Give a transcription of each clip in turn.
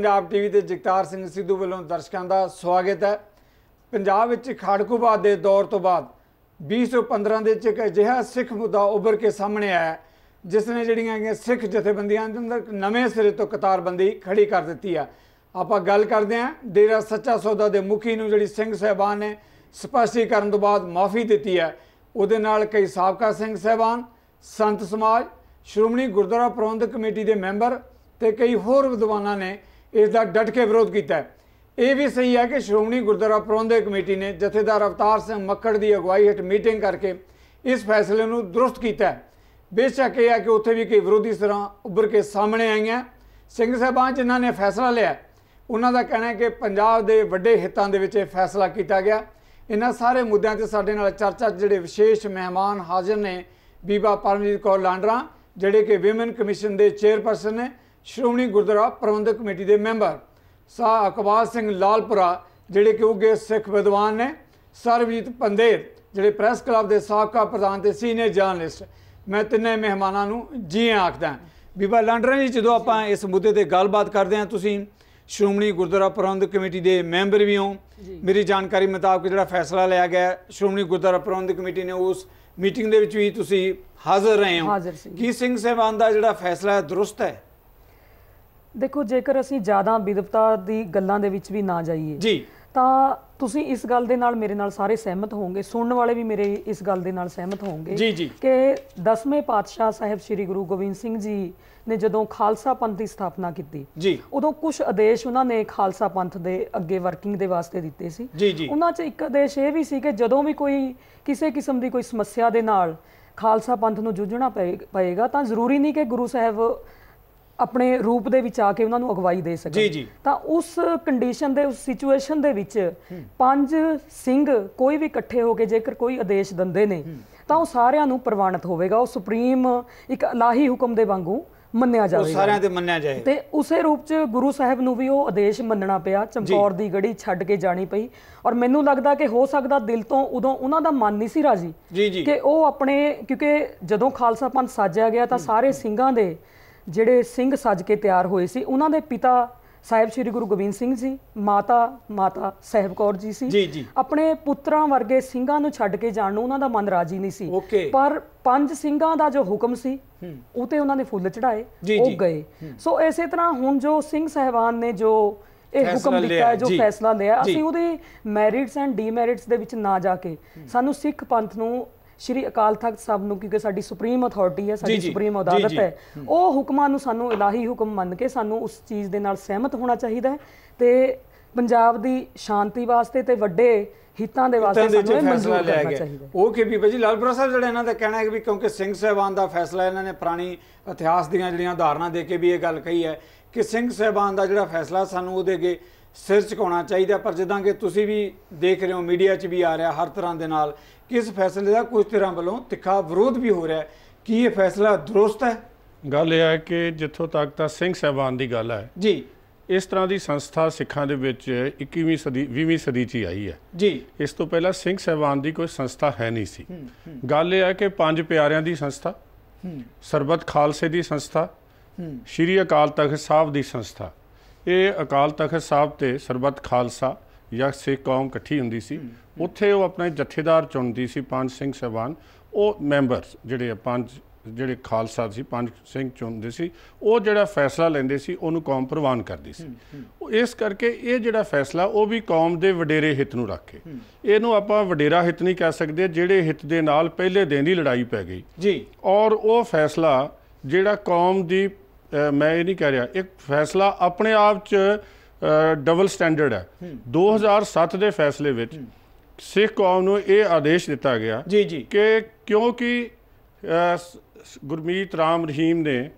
Punjab TV ਤੇ ਜਗਤਾਰ ਸਿੰਘ ਸਿੱਧੂ ਵੱਲੋਂ ਦਰਸ਼ਕਾਂ ਦਾ ਸਵਾਗਤ ਹੈ ਪੰਜਾਬ ਵਿੱਚ ਖਾੜਕੂਬਾਦ ਦੇ ਦੌਰ ਤੋਂ ਬਾਅਦ 2015 ਦੇ ਵਿੱਚ ਇੱਕ ਅਜਿਹਾ ਸਿੱਖ ਮੁੱਦਾ ਉੱਭਰ ਕੇ ਸਾਹਮਣੇ ਆਇਆ ਜਿਸ ਨੇ ਜਿਹੜੀਆਂ ਸਿੱਖ ਜਥੇਬੰਦੀਆਂ ਦੇ ਅੰਦਰ ਨਵੇਂ ਸਿਰੇ ਤੋਂ ਕਤਾਰਬੰਦੀ ਖੜੀ ਕਰ ਦਿੱਤੀ ਆ ਆਪਾਂ ਗੱਲ ਕਰਦੇ ਆਂ ਡੇਰਾ ਸੱਚਾ ਸੌਦਾ ਦੇ ਮੁਖੀ ਨੂੰ ਜਿਹੜੀ ਸਿੰਘ ਸਹਿਬਾਨ ਨੇ ਸਪਸ਼ਟੀਕਰਨ ਤੋਂ ਬਾਅਦ ਮਾਫੀ ਦਿੱਤੀ ਹੈ ਉਹਦੇ ਨਾਲ ਕਈ ਸਾਬਕਾ ਸਿੰਘ ਸਹਿਬਾਨ ਸੰਤ ਸਮਾਜ ਸ਼੍ਰੋਮਣੀ ਗੁਰਦੁਆਰਾ ਪ੍ਰਬੰਧਕ ਕਮੇਟੀ ਦੇ ਮੈਂਬਰ ਤੇ ਕਈ ਹੋਰ ਵਿਦਵਾਨਾਂ ਨੇ ਇਸ ਦਾ ਡਟ ਕੇ ਵਿਰੋਧ ਕੀਤਾ ਇਹ ਵੀ ਸਹੀ ਹੈ ਕਿ ਸ਼੍ਰੋਮਣੀ ਗੁਰਦੁਆਰਾ ਪ੍ਰਬੰਧਕ ਕਮੇਟੀ ਨੇ ਜਥੇਦਾਰ ਅਵਤਾਰ ਸਿੰਘ ਮੱਕੜ ਦੀ ਅਗਵਾਈ ਹੇਠ ਮੀਟਿੰਗ ਕਰਕੇ ਇਸ ਫੈਸਲੇ ਨੂੰ ਦਰੁਸਤ ਕੀਤਾ ਬੇਸ਼ੱਕ ਇਹ ਹੈ ਕਿ ਉੱਥੇ ਵੀ ਕਈ ਵਿਰੋਧੀ ਸਰਾਂ ਉੱਭਰ ਕੇ ਸਾਹਮਣੇ ਆਈਆਂ ਸਿੰਘ ਸਾਹਿਬਾਂ ਜਿਨ੍ਹਾਂ ਨੇ ਫੈਸਲਾ ਲਿਆ ਉਹਨਾਂ ਦਾ ਕਹਿਣਾ ਹੈ ਕਿ ਪੰਜਾਬ ਦੇ ਵੱਡੇ ਹਿੱਤਾਂ ਦੇ ਵਿੱਚ ਇਹ ਫੈਸਲਾ ਕੀਤਾ ਗਿਆ ਇਹਨਾਂ ਸਾਰੇ ਮੁੱਦਿਆਂ ਤੇ ਸਾਡੇ ਨਾਲ ਚਰਚਾ ਜਿਹੜੇ ਵਿਸ਼ੇਸ਼ ਮਹਿਮਾਨ ਹਾਜ਼ਰ ਨੇ ਬੀਬਾ ਪਰਮਜੀਤ ਕੌਰ ਲਾਂਡਰਾ ਜਿਹੜੇ ਕਿ ਵਿਮਨ ਕਮਿਸ਼ਨ ਦੇ ਚੇਅਰਪਰਸਨ ਨੇ ਸ਼੍ਰੋਮਣੀ ਗੁਰਦੁਆਰਾ ਪ੍ਰਬੰਧਕ ਕਮੇਟੀ ਦੇ ਮੈਂਬਰ ਸਾਹ ਅਕਬਾਸ ਸਿੰਘ ਲਾਲਪੁਰਾ ਜਿਹੜੇ ਕਿ ਉਹਗੇ ਸਿੱਖ ਵਿਦਵਾਨ ਨੇ ਸਰਵਜੀਤ ਪੰਦੇਰ ਜਿਹੜੇ ਪ੍ਰੈਸ ਕਲੱਬ ਦੇ ਸਾਬਕਾ ਪ੍ਰਧਾਨ ਤੇ ਸੀਨੀਅਰ ਜਰਨਲਿਸਟ ਮੈਂ ਤਿੰਨੇ ਮਹਿਮਾਨਾਂ ਨੂੰ ਜੀ ਆਖਦਾ ਬੀਬਾ ਲਾਂਡਰਾ ਜੀ ਜਦੋਂ ਆਪਾਂ ਇਸ ਮੁੱਦੇ ਤੇ ਗੱਲਬਾਤ ਕਰਦੇ ਹਾਂ ਤੁਸੀਂ ਸ਼੍ਰੋਮਣੀ ਗੁਰਦੁਆਰਾ ਪ੍ਰਬੰਧਕ ਕਮੇਟੀ ਦੇ ਮੈਂਬਰ ਵੀ ਹੋ ਮੇਰੀ ਜਾਣਕਾਰੀ ਮੁਤਾਬਕ ਜਿਹੜਾ ਫੈਸਲਾ ਲਿਆ ਗਿਆ ਸ਼੍ਰੋਮਣੀ ਗੁਰਦੁਆਰਾ ਪ੍ਰਬੰਧਕ ਕਮੇਟੀ ਨੇ ਉਸ ਮੀਟਿੰਗ ਦੇ ਵਿੱਚ ਵੀ ਤੁਸੀਂ ਹਾਜ਼ਰ ਰਹੇ ਹੋ ਕੀ ਸਿੰਘ ਸਹਿਬਾਨ ਦਾ ਜਿਹੜਾ ਫੈਸਲਾ ਹੈ ਦਰੁਸਤ ਹੈ ਦੇਖੋ ਜੇਕਰ ਅਸੀਂ ਜ਼ਿਆਦਾ ਵਿਦਵਤਾ ਦੀ ਗੱਲਾਂ ਦੇ ਵਿੱਚ ਵੀ ਨਾ ਜਾਈਏ ਜੀ ਤਾਂ ਤੁਸੀਂ ਇਸ ਗੱਲ ਦੇ ਨਾਲ ਮੇਰੇ ਨਾਲ ਸਾਰੇ ਸਹਿਮਤ ਹੋਵੋਗੇ ਸੁਣਨ ਵਾਲੇ ਵੀ ਮੇਰੇ ਇਸ ਗੱਲ ਦੇ ਨਾਲ ਸਹਿਮਤ ਹੋਵੋਗੇ ਜੀ ਜੀ ਕਿ 10ਵੇਂ ਪਾਤਸ਼ਾਹ ਸਾਹਿਬ ਸ੍ਰੀ ਗੁਰੂ ਗੋਬਿੰਦ ਸਿੰਘ ਜੀ ਨੇ ਜਦੋਂ ਖਾਲਸਾ ਪੰਥ ਦੀ ਸਥਾਪਨਾ ਕੀਤੀ ਜੀ ਉਦੋਂ ਕੁਝ ਆਦੇਸ਼ ਉਹਨਾਂ ਨੇ ਖਾਲਸਾ ਪੰਥ ਦੇ ਅੱਗੇ ਵਰਕਿੰਗ ਦੇ ਵਾਸਤੇ ਦਿੱਤੇ ਸੀ ਉਹਨਾਂ 'ਚ ਇੱਕ ਆਦੇਸ਼ ਇਹ ਵੀ ਸੀ ਕਿ ਜਦੋਂ ਵੀ ਕੋਈ ਕਿਸੇ ਕਿਸਮ ਦੀ ਕੋਈ ਸਮੱਸਿਆ ਦੇ ਨਾਲ ਖਾਲਸਾ ਪੰਥ ਨੂੰ ਜੂਝਣਾ ਪਏਗਾ ਤਾਂ ਜ਼ਰੂਰੀ ਨਹੀਂ ਕਿ ਗੁਰੂ ਸਾਹਿਬ ਆਪਣੇ ਰੂਪ ਦੇ ਵਿੱਚ ਆ ਕੇ ਉਹਨਾਂ ਨੂੰ ਅਗਵਾਈ ਦੇ ਸਕਣ ਤਾਂ ਉਸ ਕੰਡੀਸ਼ਨ ਦੇ ਉਸ ਸਿਚੁਏਸ਼ਨ ਦੇ ਵਿੱਚ ਪੰਜ ਸਿੰਘ ਕੋਈ ਵੀ ਇਕੱਠੇ ਹੋ ਕੇ ਜੇਕਰ ਕੋਈ ਆਦੇਸ਼ ਦਿੰਦੇ ਨੇ ਤਾਂ ਉਹ ਸਾਰਿਆਂ ਨੂੰ ਪ੍ਰਵਾਨਿਤ ਹੋਵੇਗਾ ਉਹ ਸੁਪਰੀਮ ਇੱਕ ਇਲਾਹੀ ਹੁਕਮ ਦੇ ਵਾਂਗੂ ਮੰਨਿਆ ਜਾਵੇਗਾ ਉਹ ਸਾਰਿਆਂ ਤੇ ਮੰਨਿਆ ਜਾਏ ਤੇ ਉਸੇ ਰੂਪ ਚ ਗੁਰੂ ਸਾਹਿਬ ਨੂੰ ਵੀ ਉਹ ਆਦੇਸ਼ ਮੰਨਣਾ ਪਿਆ ਚਮਕੌਰ ਦੀ ਗੜੀ ਛੱਡ ਕੇ ਜਾਣੀ ਪਈ ਔਰ ਮੈਨੂੰ ਲੱਗਦਾ ਕਿ ਹੋ ਸਕਦਾ ਦਿਲ ਤੋਂ ਉਦੋਂ ਉਹਨਾਂ ਦਾ ਮਨ ਨਹੀਂ ਸੀ ਰਾਜੀ ਕਿ ਉਹ ਆਪਣੇ ਕਿਉਂਕਿ ਜਦੋਂ ਖਾਲਸਾ ਪੰਥ ਸਾਜਿਆ ਗਿਆ ਤਾਂ ਸਾਰੇ ਸਿੰਘਾਂ ਦੇ ਜਿਹੜੇ ਸਿੰਘ ਸੱਜ ਕੇ ਤਿਆਰ ਹੋਏ ਸੀ ਉਹਨਾਂ ਦੇ ਪਿਤਾ ਸਾਹਿਬ ਸ੍ਰੀ ਗੁਰੂ ਗੋਬਿੰਦ ਸਿੰਘ ਜੀ ਮਾਤਾ ਮਾਤਾ ਸਹਿਬ ਕੌਰ ਜੀ ਸੀ ਆਪਣੇ ਪੁੱਤਰਾਂ ਵਰਗੇ ਸਿੰਘਾਂ ਨੂੰ ਛੱਡ ਕੇ ਜਾਣ ਨੂੰ ਉਹਨਾਂ ਦਾ ਮਨ ਰਾਜੀ ਨਹੀਂ ਸੀ ਪਰ ਪੰਜ ਸਿੰਘਾਂ ਦਾ ਜੋ ਹੁਕਮ ਸੀ ਉਹ ਤੇ ਉਹਨਾਂ ਨੇ ਫੁੱਲ ਚੜਾਏ ਉਹ ਗਏ ਸੋ ਇਸੇ ਤਰ੍ਹਾਂ ਹੁਣ ਜੋ ਸਿੰਘ ਸਹਿਬਾਨ ਨੇ ਜੋ ਇਹ ਹੁਕਮ ਦਿੱਤਾ ਜੋ ਫੈਸਲਾ ਲਿਆ ਅਸੀਂ ਉਹਦੇ ਮੈਰਿਟਸ ਐਂਡ ਡੀਮੈਰਿਟਸ ਦੇ ਵਿੱਚ ਨਾ ਜਾ ਕੇ ਸਾਨੂੰ ਸਿੱਖ ਪੰਥ ਨੂੰ ਸ਼੍ਰੀ ਅਕਾਲ ਤਖਤ ਸਾਹਿਬ ਨੂੰ ਕਿਉਂਕਿ ਸਾਡੀ ਸੁਪਰੀਮ ਅਥਾਰਟੀ ਹੈ ਸਾਡੀ ਸੁਪਰੀਮ ਅਦਾਲਤ ਹੈ ਉਹ ਹੁਕਮਾਂ ਨੂੰ ਸਾਨੂੰ ਇਲਾਹੀ ਹੁਕਮ ਮੰਨ ਕੇ ਸਾਨੂੰ ਉਸ ਚੀਜ਼ ਦੇ ਨਾਲ ਸਹਿਮਤ ਹੋਣਾ ਚਾਹੀਦਾ ਹੈ ਤੇ ਪੰਜਾਬ ਦੀ ਸ਼ਾਂਤੀ ਵਾਸਤੇ ਤੇ ਵੱਡੇ ਹਿੱਤਾਂ ਦੇ ਵਾਸਤੇ ਸਾਨੂੰ ਇਹ ਮਨਜ਼ੂਰ ਕਰਨਾ ਚਾਹੀਦਾ ਕਿ ਵੀ ਜੀ ਲਾਲਪੁਰਾ ਸਾਹਿਬ ਜਿਹੜਾ ਇਹਨਾਂ ਦਾ ਕਹਿਣਾ ਹੈ ਕਿ ਕਿਉਂਕਿ ਸਿੰਘ ਸਹਿਬਾਨ ਦਾ ਫੈਸਲਾ ਇਹਨਾਂ ਨੇ ਪੁਰਾਣੀ ਇਤਿਹਾਸ ਦੀਆਂ ਜਿਹੜੀਆਂ ਉਦਾਹਰਨਾਂ ਦੇ ਕੇ ਵੀ ਇਹ ਗੱਲ ਕਹੀ ਹੈ ਕਿ ਸਿੰਘ ਸਹਿਬਾਨ ਦਾ ਜਿਹੜਾ ਫੈਸਲਾ ਸਾਨੂੰ ਉਹਦੇ ਅੱਗੇ ਸਿਰ ਝੁਕਾਉਣਾ ਚਾਹੀਦਾ ਪਰ ਜਿੱਦਾਂ ਕਿ ਤੁਸੀਂ ਵੀ ਦੇਖ ਰਹੇ ਹੋ ਮੀਡੀਆ 'ਚ ਵੀ ਆ ਰਿਹਾ ਹਰ ਤਰ੍ਹਾਂ ਦੇ ਨਾਲ ਕਿ ਇਸ ਫੈਸਲੇ ਦਾ ਕੁਝ ਧਿਰਾਂ ਵੱਲੋਂ ਤਿੱਖਾ ਵਿਰੋਧ ਵੀ ਹੋ ਰਿਹਾ ਹੈ ਇਹ ਫੈਸਲਾ ਦਰੁਸਤ ਹੈ ਗੱਲ ਇਹ ਹੈ ਕਿ ਜਿੱਥੋਂ ਤੱਕ ਤਾਂ ਸਿੰਘ ਸਹਿਬਾਨ ਦੀ ਗੱਲ ਹੈ ਜੀ ਇਸ ਤਰ੍ਹਾਂ ਦੀ ਸੰਸਥਾ ਸਿੱਖਾਂ ਦੇ ਵਿੱਚ 21ਵੀਂ ਸਦੀ 20ਵੀਂ ਸਦੀ 'ਚ ਆਈ ਹੈ ਜੀ ਇਸ ਤੋਂ ਪਹਿਲਾਂ ਸਿੰਘ ਸਹਿਬਾਨ ਦੀ ਕੋਈ ਸੰਸਥਾ ਹੈ ਨਹੀਂ ਸੀ ਗੱਲ ਇਹ ਹੈ ਕਿ ਪੰਜ ਪਿਆਰਿਆਂ ਦੀ ਸੰਸਥਾ ਸਰਬਤ ਖਾਲਸੇ ਦੀ ਸੰਸਥਾ ਸ਼੍ਰੀ ਅਕਾਲ ਤਖਤ ਸਾਹਿਬ ਦੀ ਸੰਸਥਾ ਇਹ ਅਕਾਲ ਤਖਤ ਸਾਹਿਬ ਤੇ ਸਰਬਤ ਖਾਲਸਾ ਜਾਂ ਸਿੱਖ ਕੌਮ ਇਕੱਠੀ ਹੁੰਦੀ ਸੀ ਉੱਥੇ ਉਹ ਆਪਣੇ ਜਥੇਦਾਰ ਚੁਣਦੀ ਸੀ ਪੰਜ ਸਿੰਘ ਸਹਿਬਾਨ ਉਹ ਮੈਂਬਰ ਜਿਹੜੇ ਪੰਜ ਜਿਹੜੇ ਖਾਲਸਾ ਸੀ ਪੰਜ ਸਿੰਘ ਚੁਣਦੇ ਸੀ ਉਹ ਜਿਹੜਾ ਫੈਸਲਾ ਲੈਂਦੇ ਸੀ ਉਹਨੂੰ ਕੌਮ ਪ੍ਰਵਾਨ ਕਰਦੀ ਸੀ ਇਸ ਕਰਕੇ ਇਹ ਜਿਹੜਾ ਫੈਸਲਾ ਉਹ ਵੀ ਕੌਮ ਦੇ ਵਡੇਰੇ ਹਿੱਤ ਨੂੰ ਰੱਖ ਕੇ ਇਹਨੂੰ ਆਪਾਂ ਵਡੇਰਾ ਹਿੱਤ ਨਹੀਂ ਕਹਿ ਸਕਦੇ ਜਿਹੜੇ ਹਿੱਤ ਦੇ ਨਾਲ ਪਹਿਲੇ ਦਿਨ ਦੀ ਲੜਾਈ ਪੈ ਗਈ ਜੀ ਔਰ ਉਹ ਫੈਸਲਾ ਜਿਹੜਾ ਕੌਮ ਦੀ ਮੈਂ ਇਹ ਨਹੀਂ ਕਹਿ ਰਿਹਾ ਇੱਕ ਫੈਸਲਾ ਆਪਣੇ ਆਪ 'ਚ ਡਬਲ ਸਟੈਂਡਰਡ ਹੈ 2007 ਦੇ ਫੈਸਲੇ ਵਿੱਚ ਸਿੱਖ ਕੌਮ ਨੂੰ ਇਹ ਆਦੇਸ਼ ਦਿੱਤਾ ਗਿਆ ਜੀ ਜੀ ਕਿ ਕਿਉਂਕਿ ਗੁਰਮੀਤ ਰਾਮ ਰਹੀਮ ਨੇ